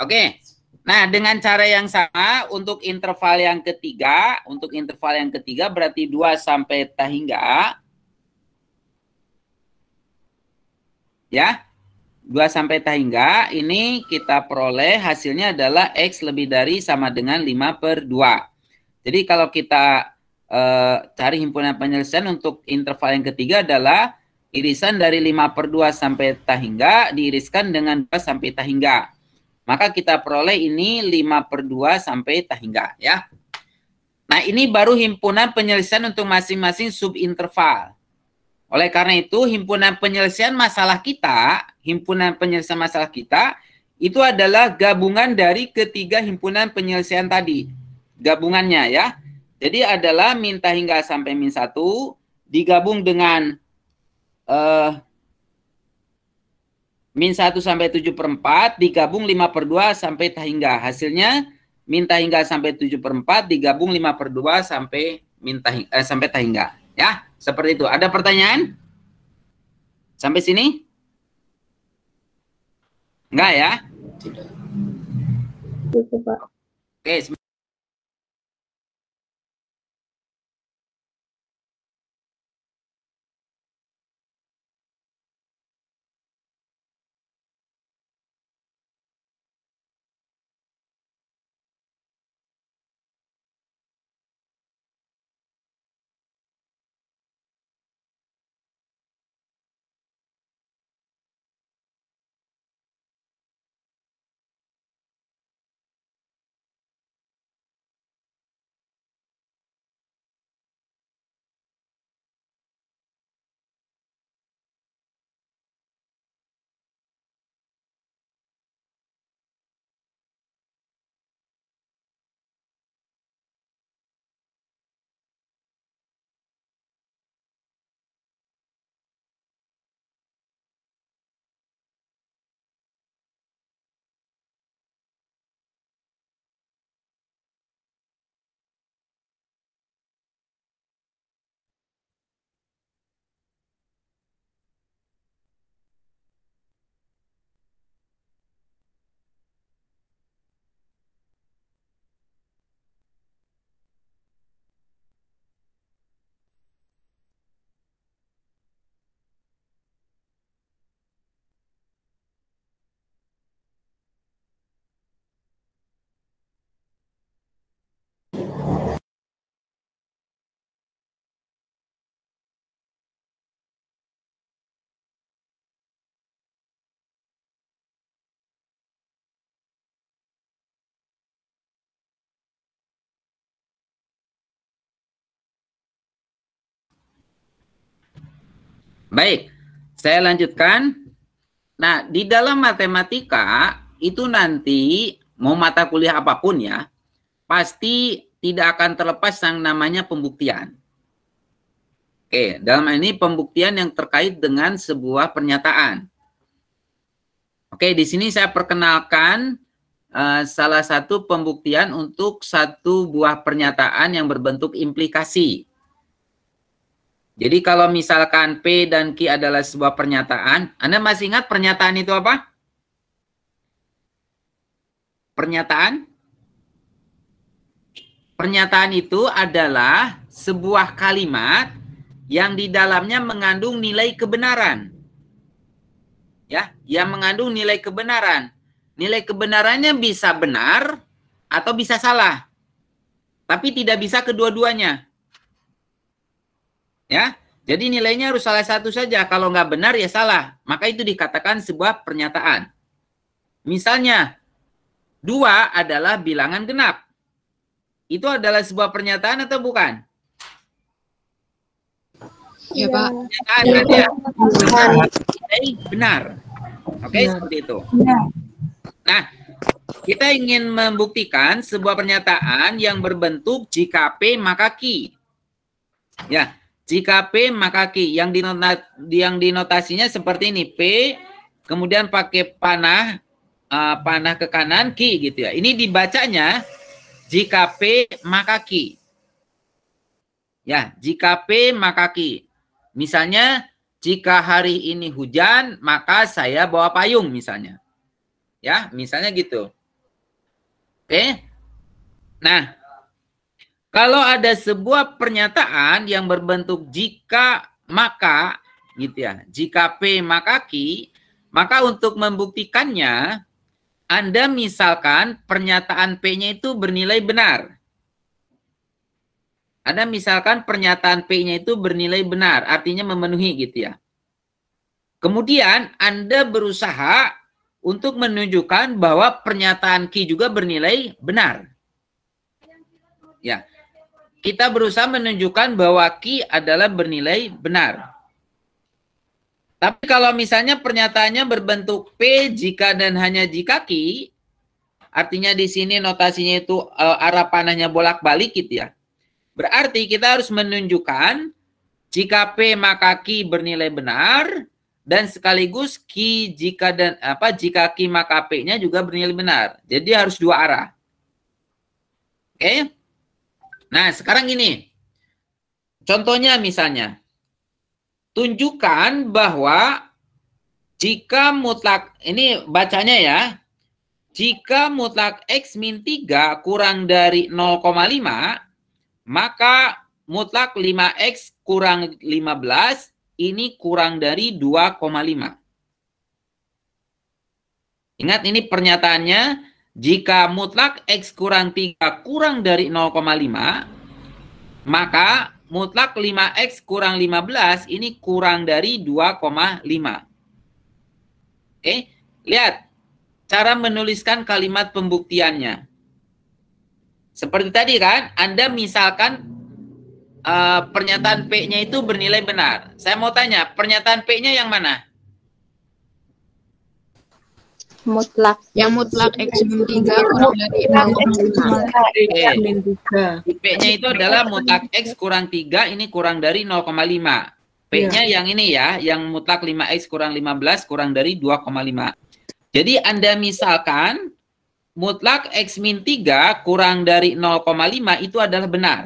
Oke. Nah, dengan cara yang sama untuk interval yang ketiga, untuk interval yang ketiga berarti 2 sampai hingga, Ya. 2 sampai hingga, ini kita peroleh hasilnya adalah X lebih dari sama dengan 5 per 2. Jadi kalau kita e, cari himpunan penyelesaian untuk interval yang ketiga adalah irisan dari 5 per 2 sampai hingga diiriskan dengan 2 sampai hingga. Maka kita peroleh ini 5 per 2 sampai tahingga ya. Nah ini baru himpunan penyelesaian untuk masing-masing subinterval. Oleh karena itu himpunan penyelesaian masalah kita, himpunan penyelesaian masalah kita itu adalah gabungan dari ketiga himpunan penyelesaian tadi. Gabungannya ya. Jadi adalah minta hingga sampai min 1 digabung dengan uh, Min 1 sampai 7 per 4 digabung 5 per 2 sampai tahingga. Hasilnya min tahingga sampai 7 per 4 digabung 5 per 2 sampai min tahingga, eh, sampai tahingga. Ya, seperti itu. Ada pertanyaan? Sampai sini? Enggak ya? Tidak. Oke, okay, Baik, saya lanjutkan. Nah, di dalam matematika itu nanti mau mata kuliah apapun ya, pasti tidak akan terlepas yang namanya pembuktian. Oke, dalam ini pembuktian yang terkait dengan sebuah pernyataan. Oke, di sini saya perkenalkan uh, salah satu pembuktian untuk satu buah pernyataan yang berbentuk implikasi. Jadi kalau misalkan P dan Q adalah sebuah pernyataan, Anda masih ingat pernyataan itu apa? Pernyataan? Pernyataan itu adalah sebuah kalimat yang di dalamnya mengandung nilai kebenaran. Ya, yang mengandung nilai kebenaran. Nilai kebenarannya bisa benar atau bisa salah. Tapi tidak bisa kedua-duanya. Ya, jadi nilainya harus salah satu saja. Kalau nggak benar ya salah. Maka itu dikatakan sebuah pernyataan. Misalnya, dua adalah bilangan genap itu adalah sebuah pernyataan atau bukan? Iya, ya, Pak. Ya, ya. Benar. Oke, okay, iya. seperti itu. Iya. Nah, kita ingin membuktikan sebuah pernyataan yang berbentuk jika P maka Q. Ya, jika P maka Q yang dinota yang dinotasinya seperti ini P kemudian pakai panah uh, panah ke kanan Q gitu ya. Ini dibacanya jika P maka Q. Ya, jika P maka Q. Misalnya jika hari ini hujan maka saya bawa payung misalnya. Ya, misalnya gitu. Oke. Nah, kalau ada sebuah pernyataan yang berbentuk jika maka gitu ya. Jika P maka Q, maka untuk membuktikannya anda misalkan pernyataan P-nya itu bernilai benar. Anda misalkan pernyataan P-nya itu bernilai benar, artinya memenuhi gitu ya. Kemudian Anda berusaha untuk menunjukkan bahwa pernyataan Q juga bernilai benar. Ya. Kita berusaha menunjukkan bahwa Q adalah bernilai benar. Tapi kalau misalnya pernyataannya berbentuk P jika dan hanya jika Ki, artinya di sini notasinya itu uh, arah panahnya bolak-balik gitu ya. Berarti kita harus menunjukkan jika P maka Ki bernilai benar dan sekaligus Ki jika dan apa jika Ki maka P-nya juga bernilai benar. Jadi harus dua arah. Oke. Okay? Nah, sekarang ini Contohnya misalnya tunjukkan bahwa jika mutlak ini bacanya ya. Jika mutlak X min 3 kurang dari 0,5, maka mutlak 5X kurang 15 ini kurang dari 2,5. Ingat ini pernyataannya, jika mutlak X kurang 3 kurang dari 0,5, maka mutlak 5X kurang 15 ini kurang dari 2,5. Oke, lihat. Cara menuliskan kalimat pembuktiannya. Seperti tadi kan, Anda misalkan uh, pernyataan P-nya itu bernilai benar. Saya mau tanya, pernyataan P-nya yang mana? mutlak yang mutlak x min 3 kurang dari 0,5 iya. p-nya itu adalah iya. mutlak x kurang 3 ini kurang dari 0,5 p-nya ya. yang ini ya yang mutlak 5x kurang 15 kurang dari 2,5 jadi Anda misalkan mutlak x min 3 kurang dari 0,5 itu adalah benar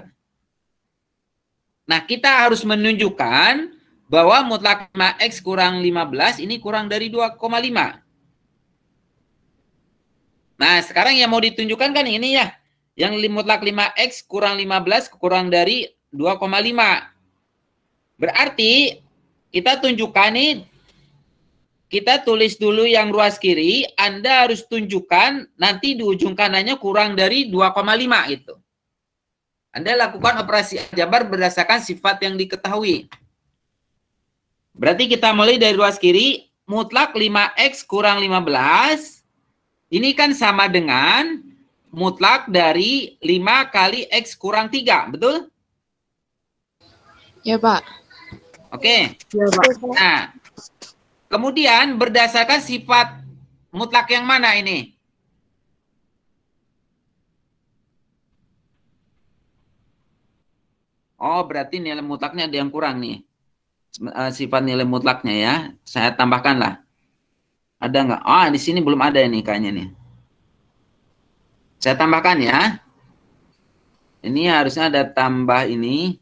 nah kita harus menunjukkan bahwa mutlak 5x kurang 15 ini kurang dari 2,5 Nah, sekarang yang mau ditunjukkan kan ini ya. Yang mutlak 5X kurang 15 kurang dari 2,5. Berarti kita tunjukkan nih kita tulis dulu yang ruas kiri, Anda harus tunjukkan nanti di ujung kanannya kurang dari 2,5 itu Anda lakukan operasi jabar berdasarkan sifat yang diketahui. Berarti kita mulai dari ruas kiri, mutlak 5X kurang 15, ini kan sama dengan mutlak dari 5 kali X kurang 3, betul? Ya, Pak. Oke. Ya, Pak. Nah, kemudian berdasarkan sifat mutlak yang mana ini? Oh, berarti nilai mutlaknya ada yang kurang nih. Eh, sifat nilai mutlaknya ya. Saya tambahkanlah. Ada nggak? Oh, di sini belum ada ini kayaknya nih. Saya tambahkan ya. Ini harusnya ada tambah ini.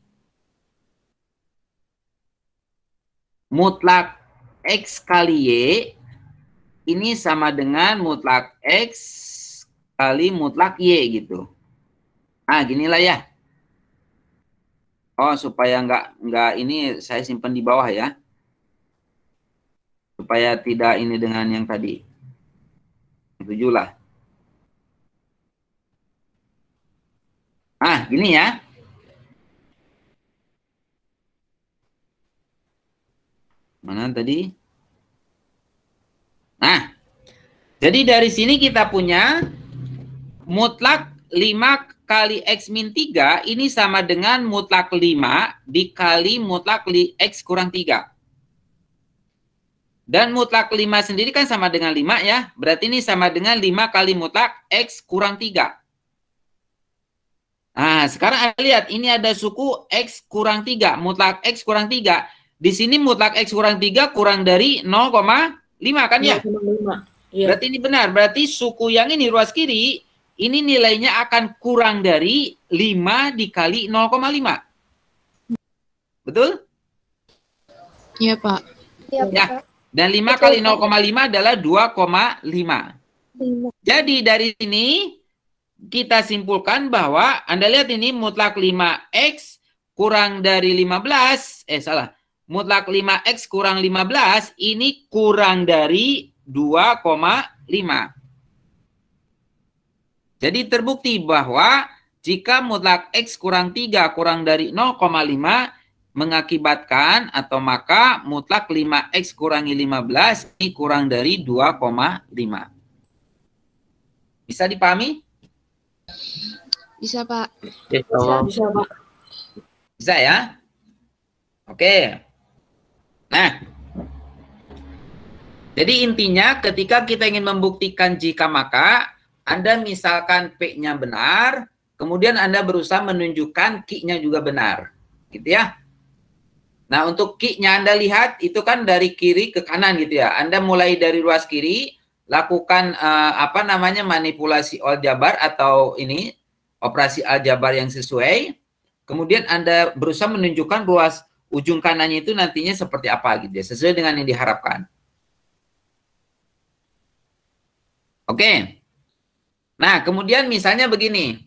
Mutlak X kali Y ini sama dengan mutlak X kali mutlak Y gitu. Ah, ginilah ya. Oh, supaya nggak nggak ini saya simpan di bawah ya supaya tidak ini dengan yang tadi. Tujuh lah. Ah, gini ya. Mana tadi? Nah, jadi dari sini kita punya mutlak 5 kali X min 3 ini sama dengan mutlak 5 dikali mutlak X kurang 3. Dan mutlak 5 sendiri kan sama dengan 5 ya. Berarti ini sama dengan 5 kali mutlak X kurang 3. Nah, sekarang lihat ini ada suku X kurang 3. Mutlak X kurang 3. Di sini mutlak X kurang 3 kurang dari 0,5 kan ya? Ya. Berarti ini benar. Berarti suku yang ini ruas kiri, ini nilainya akan kurang dari 5 dikali 0,5. Betul? Iya, Pak. Ya. Iya, Pak. Ya. Dan 5 kali 0,5 adalah 2,5. Jadi dari sini kita simpulkan bahwa Anda lihat ini mutlak 5X kurang dari 15, eh salah, mutlak 5X kurang 15 ini kurang dari 2,5. Jadi terbukti bahwa jika mutlak X kurang 3 kurang dari 0,5, mengakibatkan atau maka mutlak 5x kurangi 15 ini kurang dari 2,5. Bisa dipahami? Bisa, ya, Pak. Bisa, bisa, Pak. Bisa ya? Oke. Nah, jadi intinya ketika kita ingin membuktikan jika maka, Anda misalkan P-nya benar, kemudian Anda berusaha menunjukkan Q-nya juga benar. Gitu ya. Nah, untuk kicknya Anda lihat itu kan dari kiri ke kanan gitu ya. Anda mulai dari ruas kiri, lakukan uh, apa namanya manipulasi aljabar atau ini operasi aljabar yang sesuai. Kemudian Anda berusaha menunjukkan ruas ujung kanannya itu nantinya seperti apa gitu ya, sesuai dengan yang diharapkan. Oke. Nah, kemudian misalnya begini.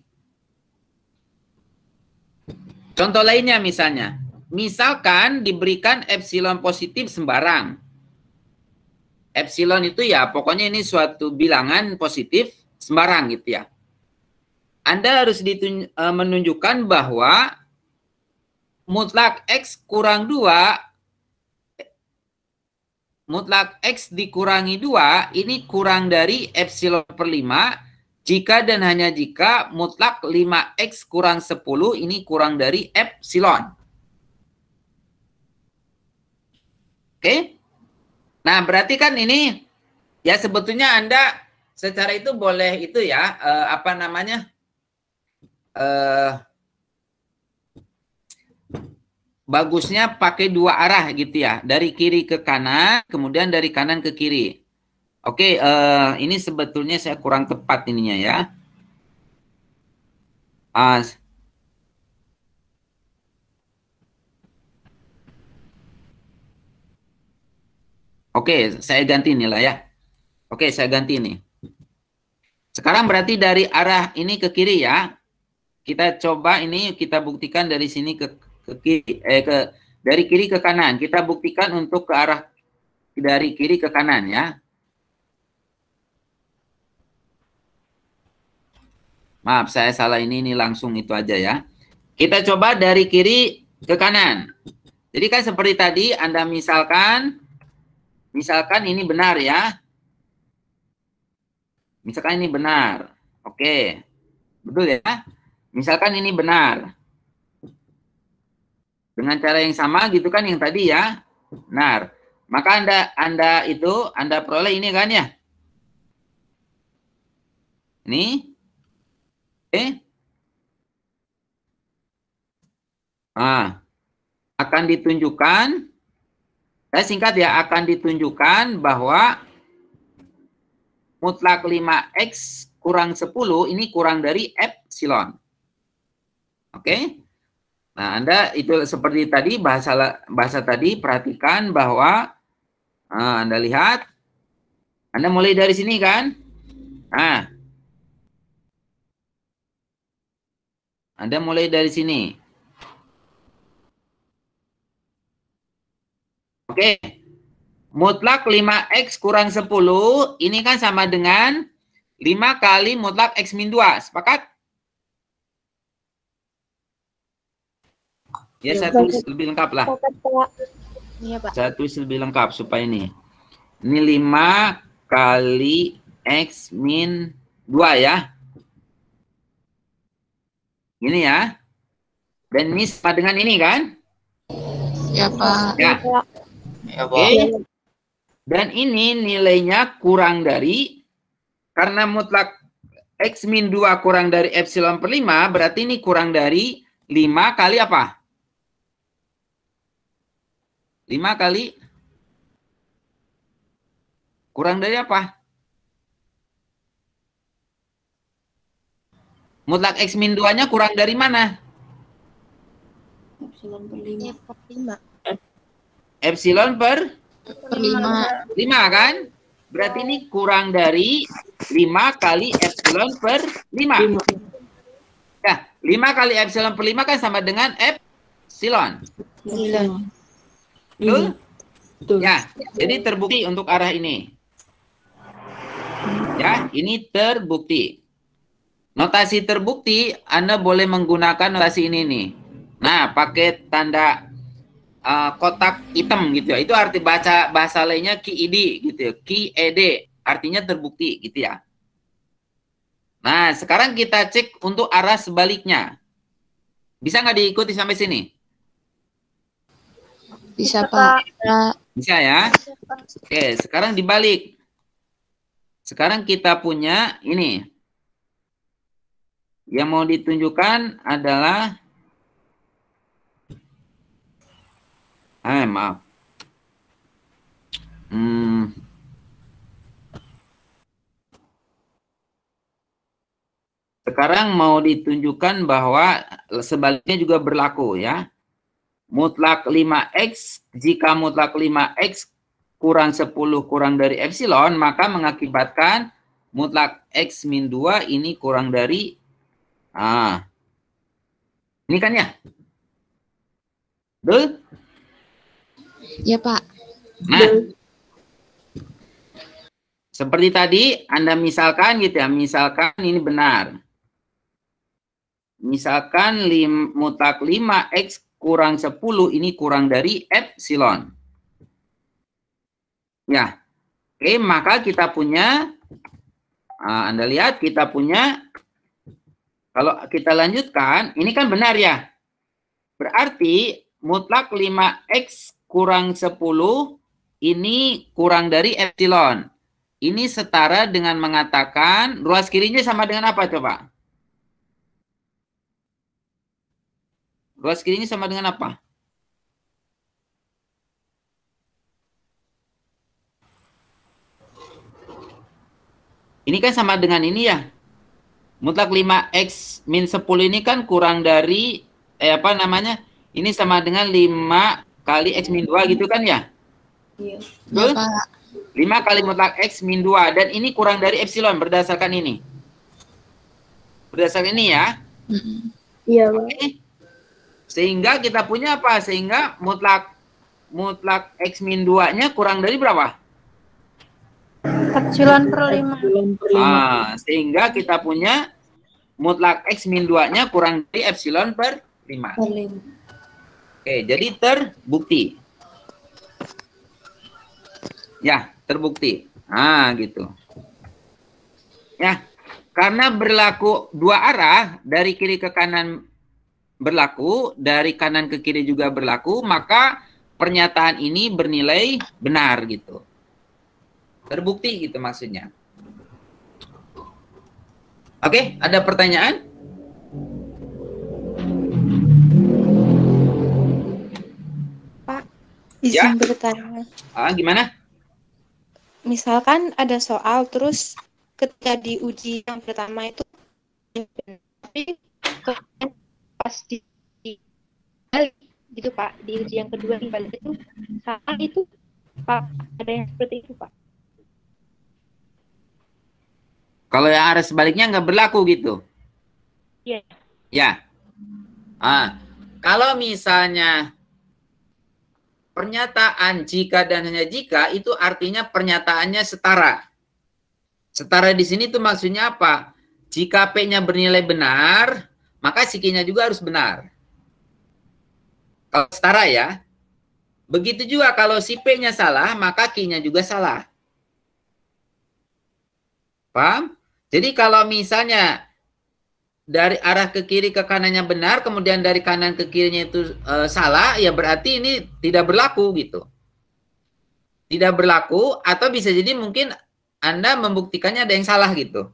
Contoh lainnya misalnya. Misalkan diberikan epsilon positif sembarang. Epsilon itu ya pokoknya ini suatu bilangan positif sembarang gitu ya. Anda harus e, menunjukkan bahwa mutlak X kurang 2, mutlak X dikurangi 2, ini kurang dari epsilon per 5, jika dan hanya jika mutlak 5X kurang 10, ini kurang dari epsilon. Oke? Okay? Nah, berarti kan ini ya sebetulnya Anda secara itu boleh itu ya eh, apa namanya? eh bagusnya pakai dua arah gitu ya, dari kiri ke kanan, kemudian dari kanan ke kiri. Oke, eh ini sebetulnya saya kurang tepat ininya ya. Ah, Oke, saya ganti nilai ya. Oke, saya ganti ini. Sekarang berarti dari arah ini ke kiri ya. Kita coba ini kita buktikan dari sini ke ke kiri eh ke dari kiri ke kanan. Kita buktikan untuk ke arah dari kiri ke kanan ya. Maaf, saya salah ini ini langsung itu aja ya. Kita coba dari kiri ke kanan. Jadi kan seperti tadi Anda misalkan Misalkan ini benar ya. Misalkan ini benar. Oke. Betul ya? Misalkan ini benar. Dengan cara yang sama gitu kan yang tadi ya. Benar. Maka Anda Anda itu Anda peroleh ini kan ya. Ini. Eh. Ah. Akan ditunjukkan saya singkat ya akan ditunjukkan bahwa mutlak 5x kurang 10 ini kurang dari epsilon. Oke. Okay? Nah, Anda itu seperti tadi bahasa bahasa tadi perhatikan bahwa nah, Anda lihat Anda mulai dari sini kan? Nah. Anda mulai dari sini. Oke. Mutlak 5X kurang 10, ini kan sama dengan 5 kali mutlak X min 2. Sepakat? Ya, saya tulis lebih lengkap lah. Iya, saya tulis lebih lengkap supaya ini. Ini 5 kali X min 2 ya. Ini ya. Dan ini sama dengan ini kan? Ya, Pak. ya. Iya, Oke. Okay. Dan ini nilainya kurang dari karena mutlak X min 2 kurang dari epsilon per 5 berarti ini kurang dari 5 kali apa? 5 kali kurang dari apa? Mutlak X min 2 nya kurang dari mana? Epsilon per 5. Epsilon per? 5. 5 kan? Berarti ini kurang dari 5 kali epsilon per 5. 5. Nah, 5 kali epsilon per 5 kan sama dengan epsilon. Epsilon. Betul? Iya, betul. Ya, jadi terbukti untuk arah ini. Ya, ini terbukti. Notasi terbukti, Anda boleh menggunakan notasi ini nih. Nah, pakai tanda uh, kotak hitam gitu ya. Itu arti baca bahasa lainnya ki id gitu ya. ki ed artinya terbukti gitu ya. Nah, sekarang kita cek untuk arah sebaliknya. Bisa nggak diikuti sampai sini? Bisa, Pak. Bisa ya? Oke, sekarang dibalik. Sekarang kita punya ini. Yang mau ditunjukkan adalah Eh, ma... Mm. Sekarang mau ditunjukkan bahwa sebaliknya juga berlaku ya. Mutlak 5X, jika mutlak 5X kurang 10 kurang dari epsilon, maka mengakibatkan mutlak X min 2 ini kurang dari ah, ini kan ya? Betul? Ya Pak. Nah, seperti tadi Anda misalkan gitu ya, misalkan ini benar. Misalkan lim, mutlak 5x kurang 10 ini kurang dari epsilon. Ya, oke maka kita punya, ah, Anda lihat kita punya kalau kita lanjutkan, ini kan benar ya. Berarti mutlak 5X kurang 10 ini kurang dari epsilon. Ini setara dengan mengatakan ruas kirinya sama dengan apa coba? Ruas kirinya sama dengan apa? Ini kan sama dengan ini ya. Mutlak 5x min 10 ini kan kurang dari eh apa namanya? Ini sama dengan 5 kali X min 2 gitu kan ya? Iya. Betul? 5 iya, kali mutlak X min 2. Dan ini kurang dari Epsilon berdasarkan ini. Berdasarkan ini ya. Mm-hmm. Iya. Okay. Sehingga kita punya apa? Sehingga mutlak mutlak X min 2-nya kurang dari berapa? Epsilon per 5. Ah, sehingga kita punya mutlak X min 2-nya kurang dari Epsilon per 5. Per 5. Oke, jadi terbukti. Ya, terbukti. Ah, gitu. Ya, karena berlaku dua arah dari kiri ke kanan berlaku, dari kanan ke kiri juga berlaku, maka pernyataan ini bernilai benar gitu. Terbukti gitu maksudnya. Oke, ada pertanyaan? Izin ya? bertanya. Ah, gimana? Misalkan ada soal terus ketika diuji yang pertama itu tapi pas di gitu Pak di uji yang kedua balik itu soal itu Pak ada yang seperti itu Pak kalau yang arah sebaliknya nggak berlaku gitu iya yeah. ya ah kalau misalnya pernyataan jika dan hanya jika itu artinya pernyataannya setara. Setara di sini itu maksudnya apa? Jika P-nya bernilai benar, maka q-nya juga harus benar. Kalau setara ya. Begitu juga kalau si P-nya salah, maka Q-nya juga salah. Paham? Jadi kalau misalnya dari arah ke kiri ke kanannya benar, kemudian dari kanan ke kirinya itu e, salah, ya berarti ini tidak berlaku gitu. Tidak berlaku atau bisa jadi mungkin Anda membuktikannya ada yang salah gitu.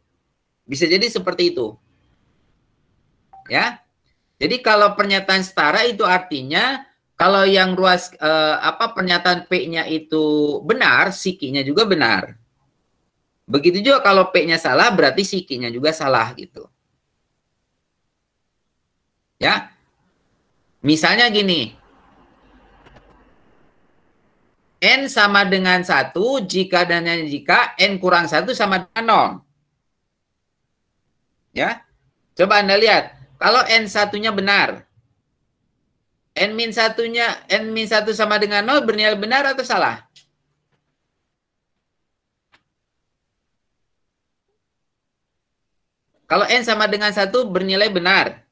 Bisa jadi seperti itu. Ya. Jadi kalau pernyataan setara itu artinya kalau yang ruas e, apa pernyataan P-nya itu benar, sikinya juga benar. Begitu juga kalau P-nya salah berarti sikinya juga salah gitu. Ya. Misalnya gini. N sama dengan 1 jika dan jika N kurang 1 sama dengan 0. Ya. Coba Anda lihat. Kalau N satunya benar. N min satunya N min 1 sama dengan 0 bernilai benar atau salah? Kalau N sama dengan 1 bernilai benar.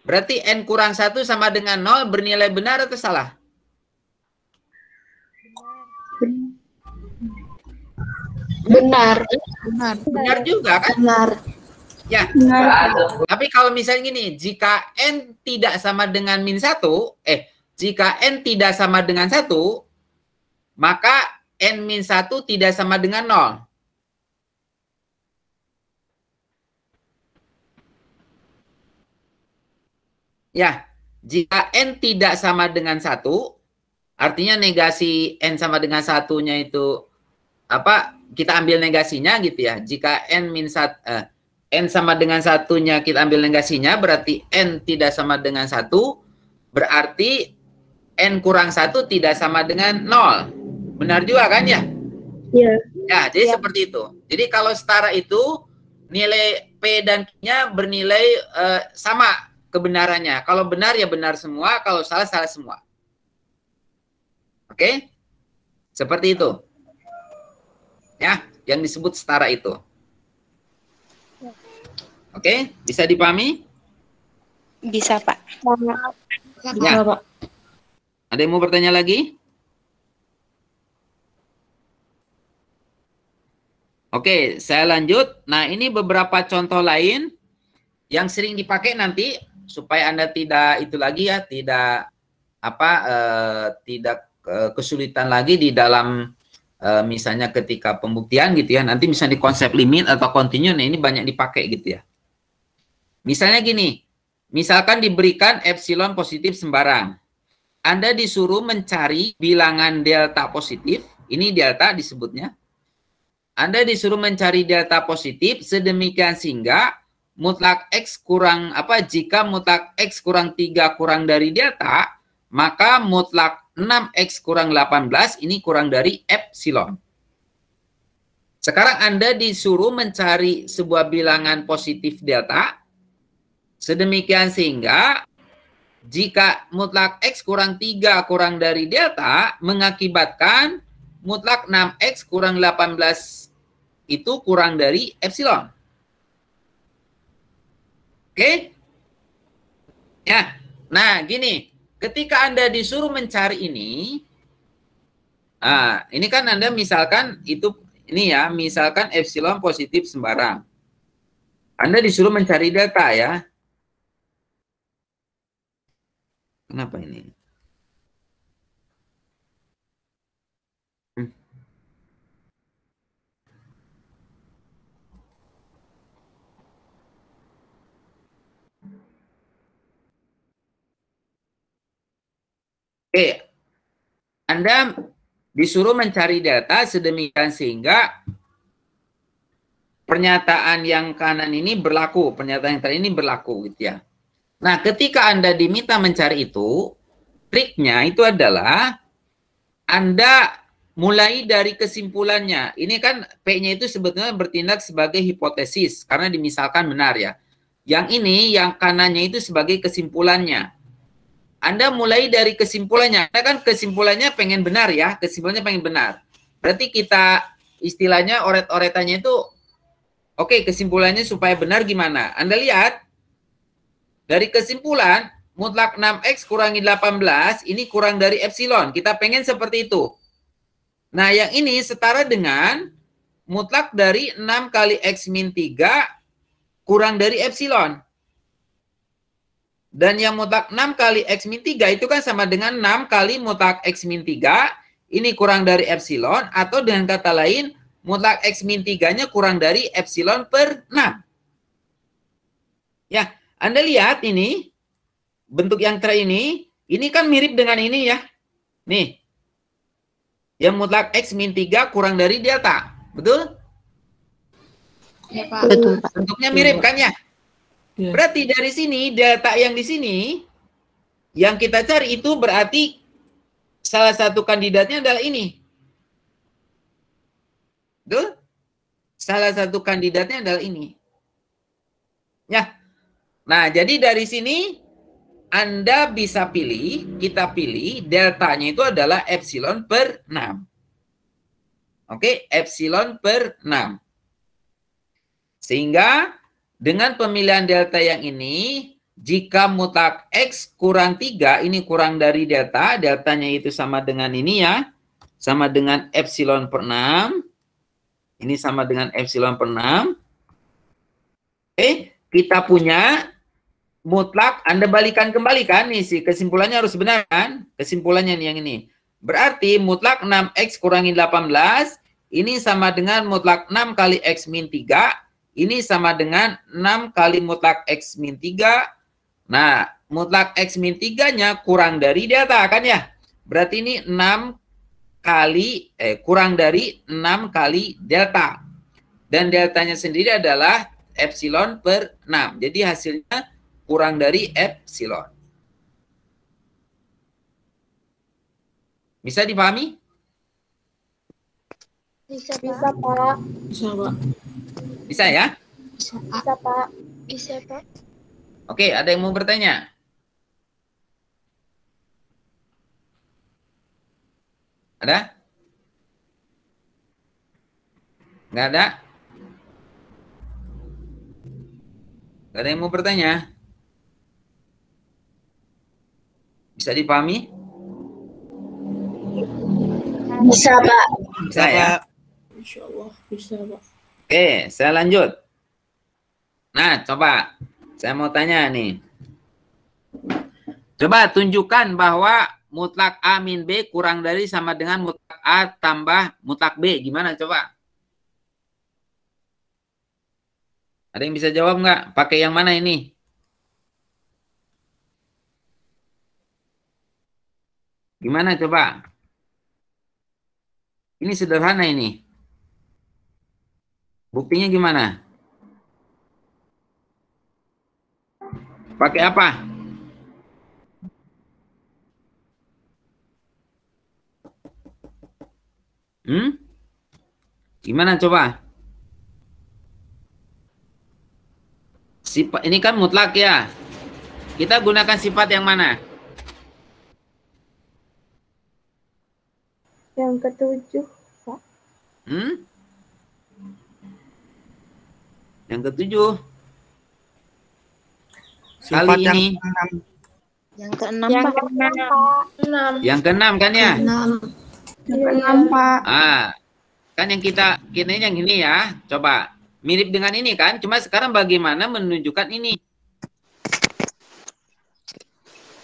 Berarti N kurang 1 sama dengan 0 bernilai benar atau salah? Benar. Benar, benar juga kan? Benar. Ya. Benar. Tapi kalau misalnya gini, jika N tidak sama dengan min 1, eh, jika N tidak sama dengan 1, maka N min 1 tidak sama dengan 0. Ya, jika n tidak sama dengan satu, artinya negasi n sama dengan satunya itu apa? Kita ambil negasinya gitu ya. Jika n min sat, eh, n sama dengan satunya kita ambil negasinya, berarti n tidak sama dengan satu, berarti n kurang satu tidak sama dengan nol. Benar juga kan ya? Iya. Ya, jadi ya. seperti itu. Jadi kalau setara itu nilai p dan q-nya bernilai eh, sama kebenarannya. Kalau benar ya benar semua, kalau salah salah semua. Oke? Okay? Seperti itu. Ya, yang disebut setara itu. Oke, okay? bisa dipahami? Bisa, Pak. Ya. Ada yang mau bertanya lagi? Oke, okay, saya lanjut. Nah, ini beberapa contoh lain yang sering dipakai nanti supaya Anda tidak itu lagi ya, tidak apa eh, tidak eh, kesulitan lagi di dalam eh, misalnya ketika pembuktian gitu ya. Nanti misalnya di konsep limit atau continue nah ini banyak dipakai gitu ya. Misalnya gini, misalkan diberikan epsilon positif sembarang. Anda disuruh mencari bilangan delta positif, ini delta disebutnya. Anda disuruh mencari delta positif sedemikian sehingga mutlak X kurang apa jika mutlak X kurang 3 kurang dari delta, maka mutlak 6X kurang 18 ini kurang dari epsilon. Sekarang Anda disuruh mencari sebuah bilangan positif delta, sedemikian sehingga jika mutlak X kurang 3 kurang dari delta mengakibatkan mutlak 6X kurang 18 itu kurang dari epsilon. Oke? Ya. Nah, gini, ketika Anda disuruh mencari ini, nah, ini kan Anda misalkan itu ini ya, misalkan epsilon positif sembarang. Anda disuruh mencari data ya. Kenapa ini? Oke, Anda disuruh mencari data sedemikian sehingga pernyataan yang kanan ini berlaku, pernyataan yang kanan ini berlaku gitu ya. Nah, ketika Anda diminta mencari itu, triknya itu adalah Anda mulai dari kesimpulannya. Ini kan P-nya itu sebetulnya bertindak sebagai hipotesis karena dimisalkan benar ya. Yang ini yang kanannya itu sebagai kesimpulannya. Anda mulai dari kesimpulannya. Anda kan kesimpulannya pengen benar ya, kesimpulannya pengen benar. Berarti kita istilahnya oret-oretannya itu oke, okay, kesimpulannya supaya benar gimana? Anda lihat dari kesimpulan mutlak 6x kurangi 18 ini kurang dari epsilon. Kita pengen seperti itu. Nah, yang ini setara dengan mutlak dari 6 kali x min 3 kurang dari epsilon. Dan yang mutlak 6 kali X min 3 itu kan sama dengan 6 kali mutlak X min 3. Ini kurang dari epsilon. Atau dengan kata lain, mutlak X min 3-nya kurang dari epsilon per 6. Ya, Anda lihat ini. Bentuk yang terakhir ini. Ini kan mirip dengan ini ya. Nih. Yang mutlak X min 3 kurang dari delta. Betul? Ya, Pak. Betul, Bentuknya mirip kan ya? Yeah. Berarti dari sini data yang di sini yang kita cari itu berarti salah satu kandidatnya adalah ini. Betul? Salah satu kandidatnya adalah ini. Ya. Nah, jadi dari sini anda bisa pilih, kita pilih deltanya itu adalah epsilon per 6. Oke, epsilon per 6. Sehingga dengan pemilihan delta yang ini, jika mutlak X kurang 3, ini kurang dari delta, deltanya itu sama dengan ini ya, sama dengan epsilon per 6, ini sama dengan epsilon per 6. Oke, kita punya mutlak, Anda balikan kembali kan, nih sih, kesimpulannya harus benar kan, kesimpulannya nih yang ini. Berarti mutlak 6X kurangi 18, ini sama dengan mutlak 6 kali X min 3, ini sama dengan 6 kali mutlak X min 3. Nah, mutlak X min 3-nya kurang dari data, kan ya? Berarti ini 6 kali, eh, kurang dari 6 kali delta. Dan deltanya sendiri adalah epsilon per 6. Jadi hasilnya kurang dari epsilon. Bisa dipahami? Bisa, Pak. Bisa, Pak. Bisa, Pak. Bisa ya? Bisa, Pak. Bisa, Pak. Oke, ada yang mau bertanya? Ada? Enggak ada? Enggak ada yang mau bertanya? Bisa dipahami? Bisa, Pak. Bisa, ya? Insya Allah bisa, Pak. Oke, saya lanjut. Nah, coba saya mau tanya nih. Coba tunjukkan bahwa mutlak A min B kurang dari sama dengan mutlak A tambah mutlak B. Gimana coba? Ada yang bisa jawab nggak? Pakai yang mana ini? Gimana coba? Ini sederhana ini. Buktinya gimana? Pakai apa? Hmm? Gimana coba? Sifat ini kan mutlak ya. Kita gunakan sifat yang mana? Yang ketujuh, Pak. Hmm? Yang ketujuh. Sifat Kali yang ini. Keenam. Yang keenam, yang Pak. Keenam. Yang keenam kan ya? Keenam. Yang keenam, Pak. Ah. Kan yang kita kita yang ini ya. Coba mirip dengan ini kan? Cuma sekarang bagaimana menunjukkan ini?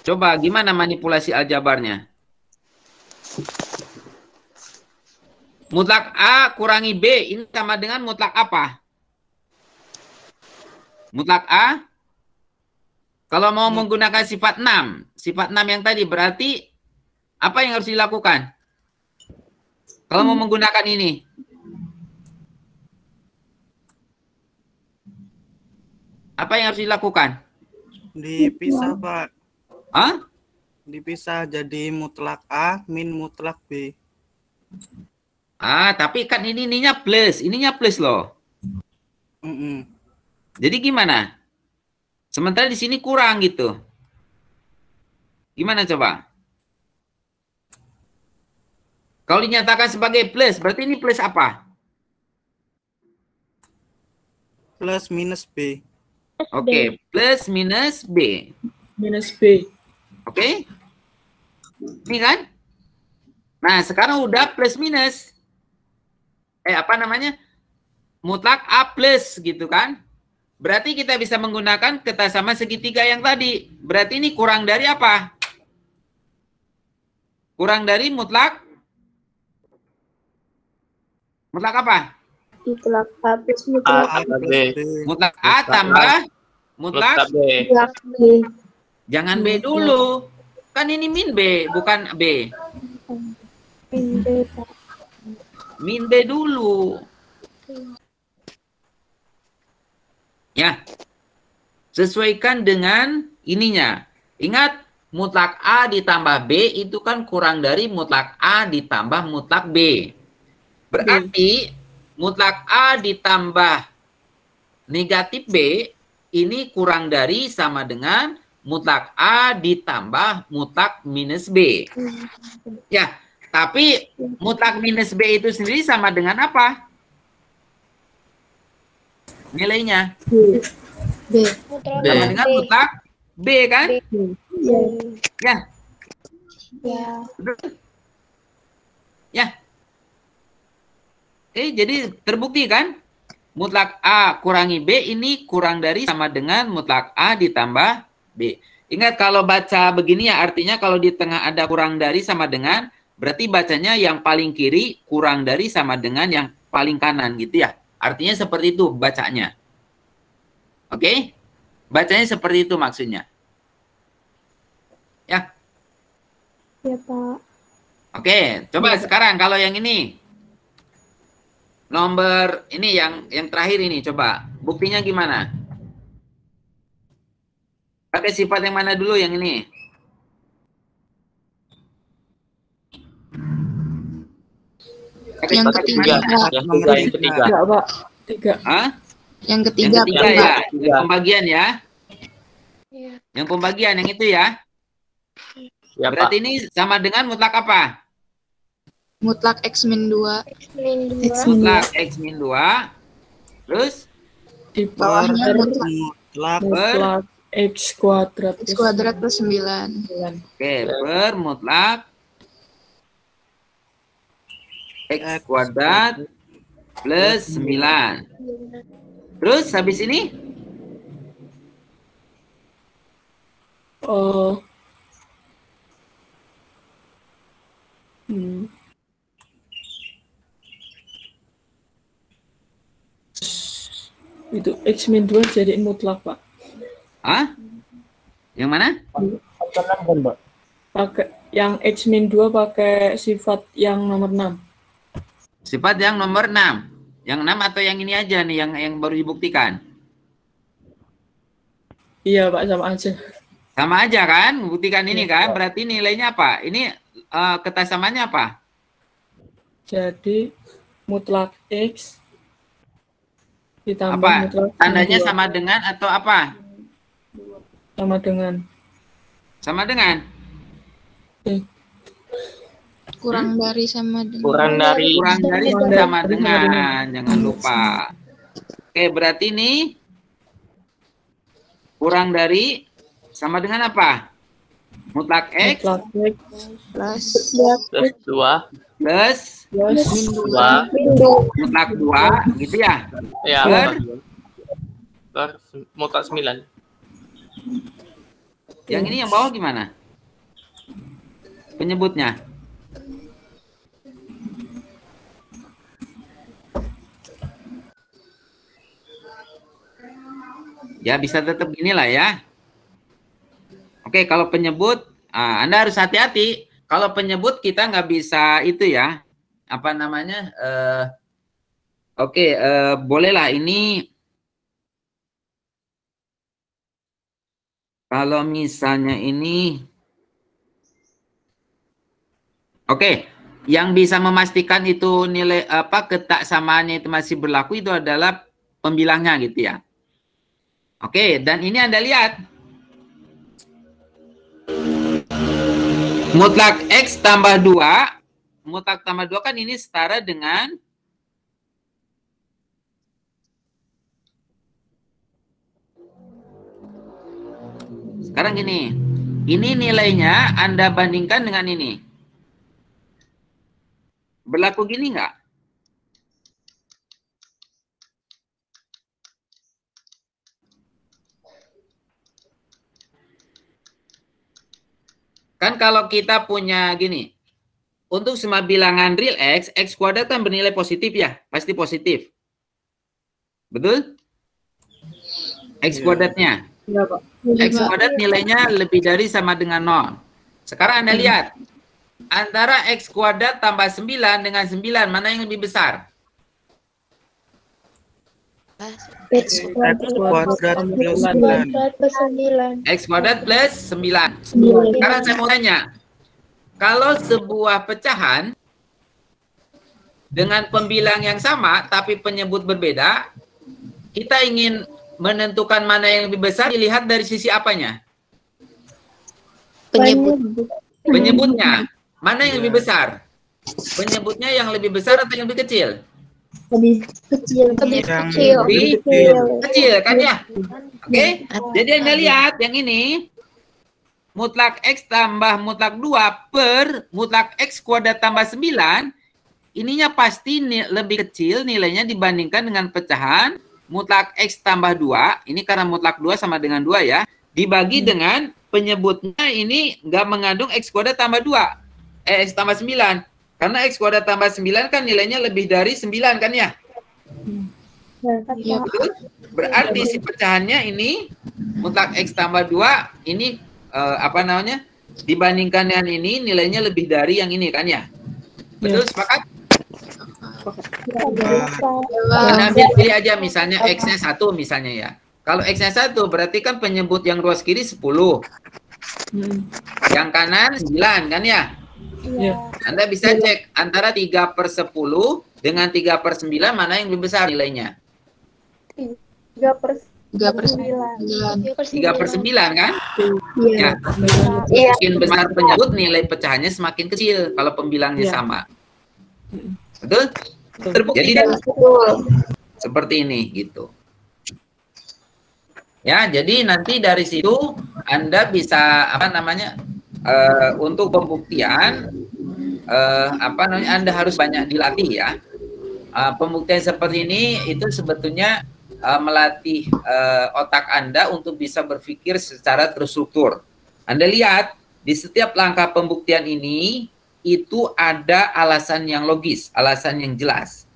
Coba gimana manipulasi aljabarnya? Mutlak A kurangi B ini sama dengan mutlak apa? Mutlak A. Kalau mau ya. menggunakan sifat 6, sifat 6 yang tadi berarti apa yang harus dilakukan? Kalau mau hmm. menggunakan ini. Apa yang harus dilakukan? Dipisah, ya. Pak. Hah? Dipisah jadi mutlak A min mutlak B. Ah, tapi kan ini ininya plus, ininya plus loh. Mm -mm. Jadi gimana? Sementara di sini kurang gitu. Gimana coba? Kalau dinyatakan sebagai plus, berarti ini plus apa? Plus minus B. Oke, okay. plus minus B. Minus B. Oke. Okay. Ini kan? Nah, sekarang udah plus minus. Eh, apa namanya? Mutlak A plus gitu kan? Berarti kita bisa menggunakan kertasama segitiga yang tadi. Berarti ini kurang dari apa? Kurang dari mutlak? Mutlak apa? Mutlak A plus mutlak A. Ah, B. Mutlak A tambah mutlak B. Jangan B dulu. Kan ini min B, bukan B. Min B dulu. Ya. Sesuaikan dengan ininya. Ingat, mutlak A ditambah B itu kan kurang dari mutlak A ditambah mutlak B. Berarti iya. mutlak A ditambah negatif B ini kurang dari sama dengan mutlak A ditambah mutlak minus B. Iya. Ya, tapi mutlak minus B itu sendiri sama dengan apa? nilainya? B. B. Sama dengan mutlak B kan? B. B. Ya. Ya. Ya. Eh, jadi terbukti kan? Mutlak A kurangi B ini kurang dari sama dengan mutlak A ditambah B. Ingat kalau baca begini ya artinya kalau di tengah ada kurang dari sama dengan berarti bacanya yang paling kiri kurang dari sama dengan yang paling kanan gitu ya. Artinya seperti itu bacanya. Oke? Okay? Bacanya seperti itu maksudnya. Ya. Ya, Pak. Oke, okay, coba ya. sekarang kalau yang ini nomor ini yang yang terakhir ini coba buktinya gimana? Pakai sifat yang mana dulu yang ini? yang ketiga. Yang ketiga. Yang ketiga. Tiga. Yang ketiga, ya. Yang pembagian ya. Iya. Yang pembagian yang itu ya. ya Berarti Pak. ini sama dengan mutlak apa? Mutlak x min dua, X min dua X Mutlak x min dua, Terus di bawahnya mutlak, mutlak, x kuadrat plus 9. Oke, per mutlak X kuadrat plus 9. Terus habis ini? Oh. Hmm. Itu X min 2 jadi mutlak, Pak. Hah? Yang mana? Pakai kan, yang X min 2 pakai sifat yang nomor 6. Sifat yang nomor 6. Yang 6 atau yang ini aja nih yang yang baru dibuktikan? Iya, Pak, sama aja. Sama aja kan? Membuktikan iya, ini kan? Berarti nilainya apa? Ini uh, ketasamannya apa? Jadi mutlak X ditambah apa? mutlak Tandanya sama dengan atau apa? Sama dengan. Sama dengan? Eh, kurang hmm? dari sama dengan kurang dari kurang dari sama dengan jangan lupa oke berarti ini kurang dari sama dengan apa mutlak x plus plus dua plus dua mutlak dua gitu ya ya per, per mutlak sembilan yang ini yang bawah gimana penyebutnya Ya bisa tetap inilah ya. Oke, kalau penyebut uh, Anda harus hati-hati. Kalau penyebut kita nggak bisa itu ya. Apa namanya? Uh, Oke, okay, uh, eh, bolehlah ini kalau misalnya ini Oke, okay. yang bisa memastikan itu nilai apa ketaksamanya itu masih berlaku itu adalah pembilangnya gitu ya. Oke, dan ini Anda lihat. Mutlak X tambah 2. Mutlak tambah 2 kan ini setara dengan Sekarang gini, ini nilainya Anda bandingkan dengan ini. Berlaku gini nggak? Kan kalau kita punya gini, untuk semua bilangan real X, X kuadrat kan bernilai positif ya, pasti positif. Betul? X iya. kuadratnya. Iya, iya, X kuadrat nilainya lebih dari sama dengan 0. Sekarang Anda hmm. lihat, antara X kuadrat tambah 9 dengan 9, mana yang lebih besar? X kuadrat plus 9. X kuadrat plus 9. Sekarang saya mau tanya. Kalau sebuah pecahan dengan pembilang yang sama tapi penyebut berbeda, kita ingin menentukan mana yang lebih besar dilihat dari sisi apanya? Penyebut. Penyebutnya. Mana yang lebih besar? Penyebutnya yang lebih besar atau yang lebih kecil? lebih kecil lebih kecil lebih kecil, kecil kan ya oke iya. jadi anda lihat yang ini mutlak x tambah mutlak dua per mutlak x kuadrat tambah sembilan ininya pasti lebih kecil nilainya dibandingkan dengan pecahan mutlak x tambah dua ini karena mutlak dua sama dengan dua ya dibagi hmm. dengan penyebutnya ini nggak mengandung x kuadrat tambah dua eh, x tambah sembilan karena X kuadrat tambah 9 kan nilainya lebih dari 9 kan ya? Iya betul? Berarti si pecahannya ini mutlak X tambah 2 ini eh, apa namanya? Dibandingkan dengan ini nilainya lebih dari yang ini kan ya? Betul ya. sepakat? Nah, nah pilih aja misalnya X-nya 1 misalnya ya. Kalau X-nya 1 berarti kan penyebut yang ruas kiri 10. Hmm. Yang kanan 9 kan ya? Yeah. Anda bisa iya. cek antara 3 per 10 dengan 3 per 9 mana yang lebih besar nilainya? 3 per 9. 3 per 9. 3 per 9 kan? Iya. Yeah. Ya. Iya. Semakin besar penyebut nilai pecahannya semakin kecil kalau pembilangnya yeah. sama. Betul? Terbukti jadi kan? Betul. Seperti ini gitu. Ya, jadi nanti dari situ Anda bisa apa namanya? uh, untuk pembuktian uh, apa namanya Anda harus banyak dilatih ya. Uh, pembuktian seperti ini itu sebetulnya uh, melatih uh, otak Anda untuk bisa berpikir secara terstruktur. Anda lihat di setiap langkah pembuktian ini itu ada alasan yang logis, alasan yang jelas.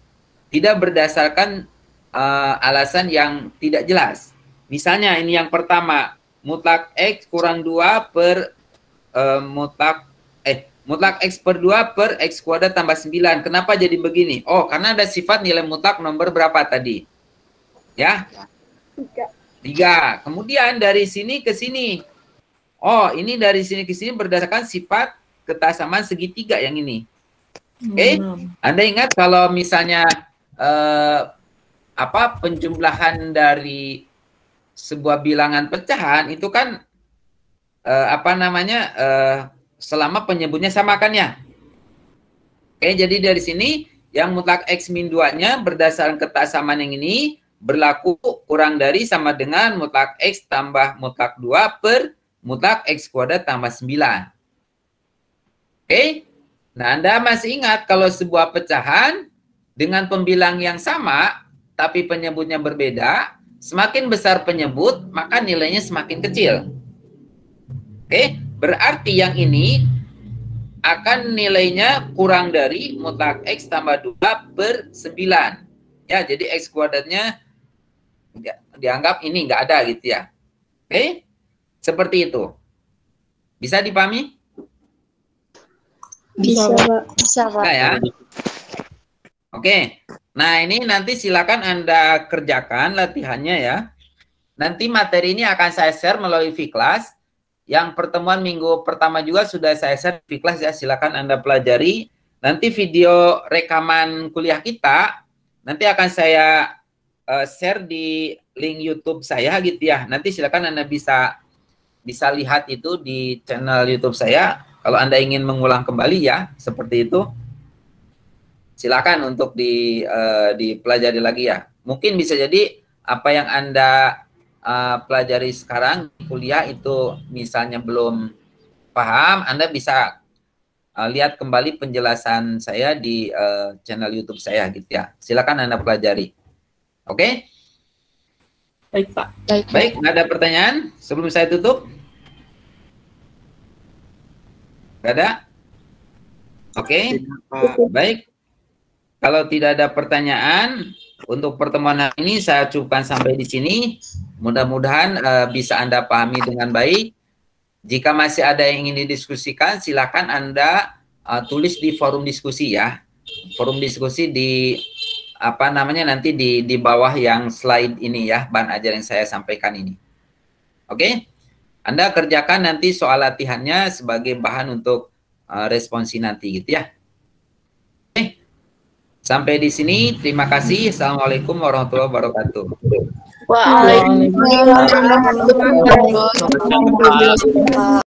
Tidak berdasarkan uh, alasan yang tidak jelas. Misalnya ini yang pertama, mutlak X kurang 2 per Eh, mutlak eh mutlak x per 2 per x kuadrat tambah 9. Kenapa jadi begini? Oh, karena ada sifat nilai mutlak nomor berapa tadi? Ya? Tiga. Tiga. Kemudian dari sini ke sini. Oh, ini dari sini ke sini berdasarkan sifat ketasaman segitiga yang ini. Oke? Okay? Hmm. Anda ingat kalau misalnya eh, apa penjumlahan dari sebuah bilangan pecahan itu kan uh, apa namanya uh, selama penyebutnya sama kan ya. Oke, jadi dari sini yang mutlak X min 2-nya berdasarkan ketaksamaan yang ini berlaku kurang dari sama dengan mutlak X tambah mutlak 2 per mutlak X kuadrat tambah 9. Oke, nah Anda masih ingat kalau sebuah pecahan dengan pembilang yang sama tapi penyebutnya berbeda, semakin besar penyebut maka nilainya semakin kecil. Oke, berarti yang ini akan nilainya kurang dari mutlak X tambah 2 per 9. Ya, jadi X kuadratnya dianggap ini nggak ada gitu ya. Oke, seperti itu. Bisa dipahami? Bisa, Pak. Bisa, Pak. Nah, ya. Oke, nah ini nanti silakan Anda kerjakan latihannya ya. Nanti materi ini akan saya share melalui V-Class yang pertemuan minggu pertama juga sudah saya share di kelas ya, silakan Anda pelajari. Nanti video rekaman kuliah kita nanti akan saya uh, share di link YouTube saya gitu ya. Nanti silakan Anda bisa bisa lihat itu di channel YouTube saya. Kalau Anda ingin mengulang kembali ya, seperti itu. Silakan untuk di uh, dipelajari lagi ya. Mungkin bisa jadi apa yang Anda uh, pelajari sekarang kuliah itu misalnya belum paham, Anda bisa uh, lihat kembali penjelasan saya di uh, channel YouTube saya gitu ya. Silakan Anda pelajari. Oke? Okay? Baik, Pak. Baik. Baik, nggak ada pertanyaan sebelum saya tutup? Nggak ada? Oke. Okay. Baik. Kalau tidak ada pertanyaan untuk pertemuan hari ini saya cukupkan sampai di sini. Mudah-mudahan uh, bisa Anda pahami dengan baik. Jika masih ada yang ingin didiskusikan, silakan Anda uh, tulis di forum diskusi ya. Forum diskusi di apa namanya nanti di di bawah yang slide ini ya, bahan ajar yang saya sampaikan ini. Oke? Okay? Anda kerjakan nanti soal latihannya sebagai bahan untuk uh, responsi nanti gitu ya. Sampai di sini, terima kasih. Assalamualaikum warahmatullahi wabarakatuh. Waalaikumsalam iya,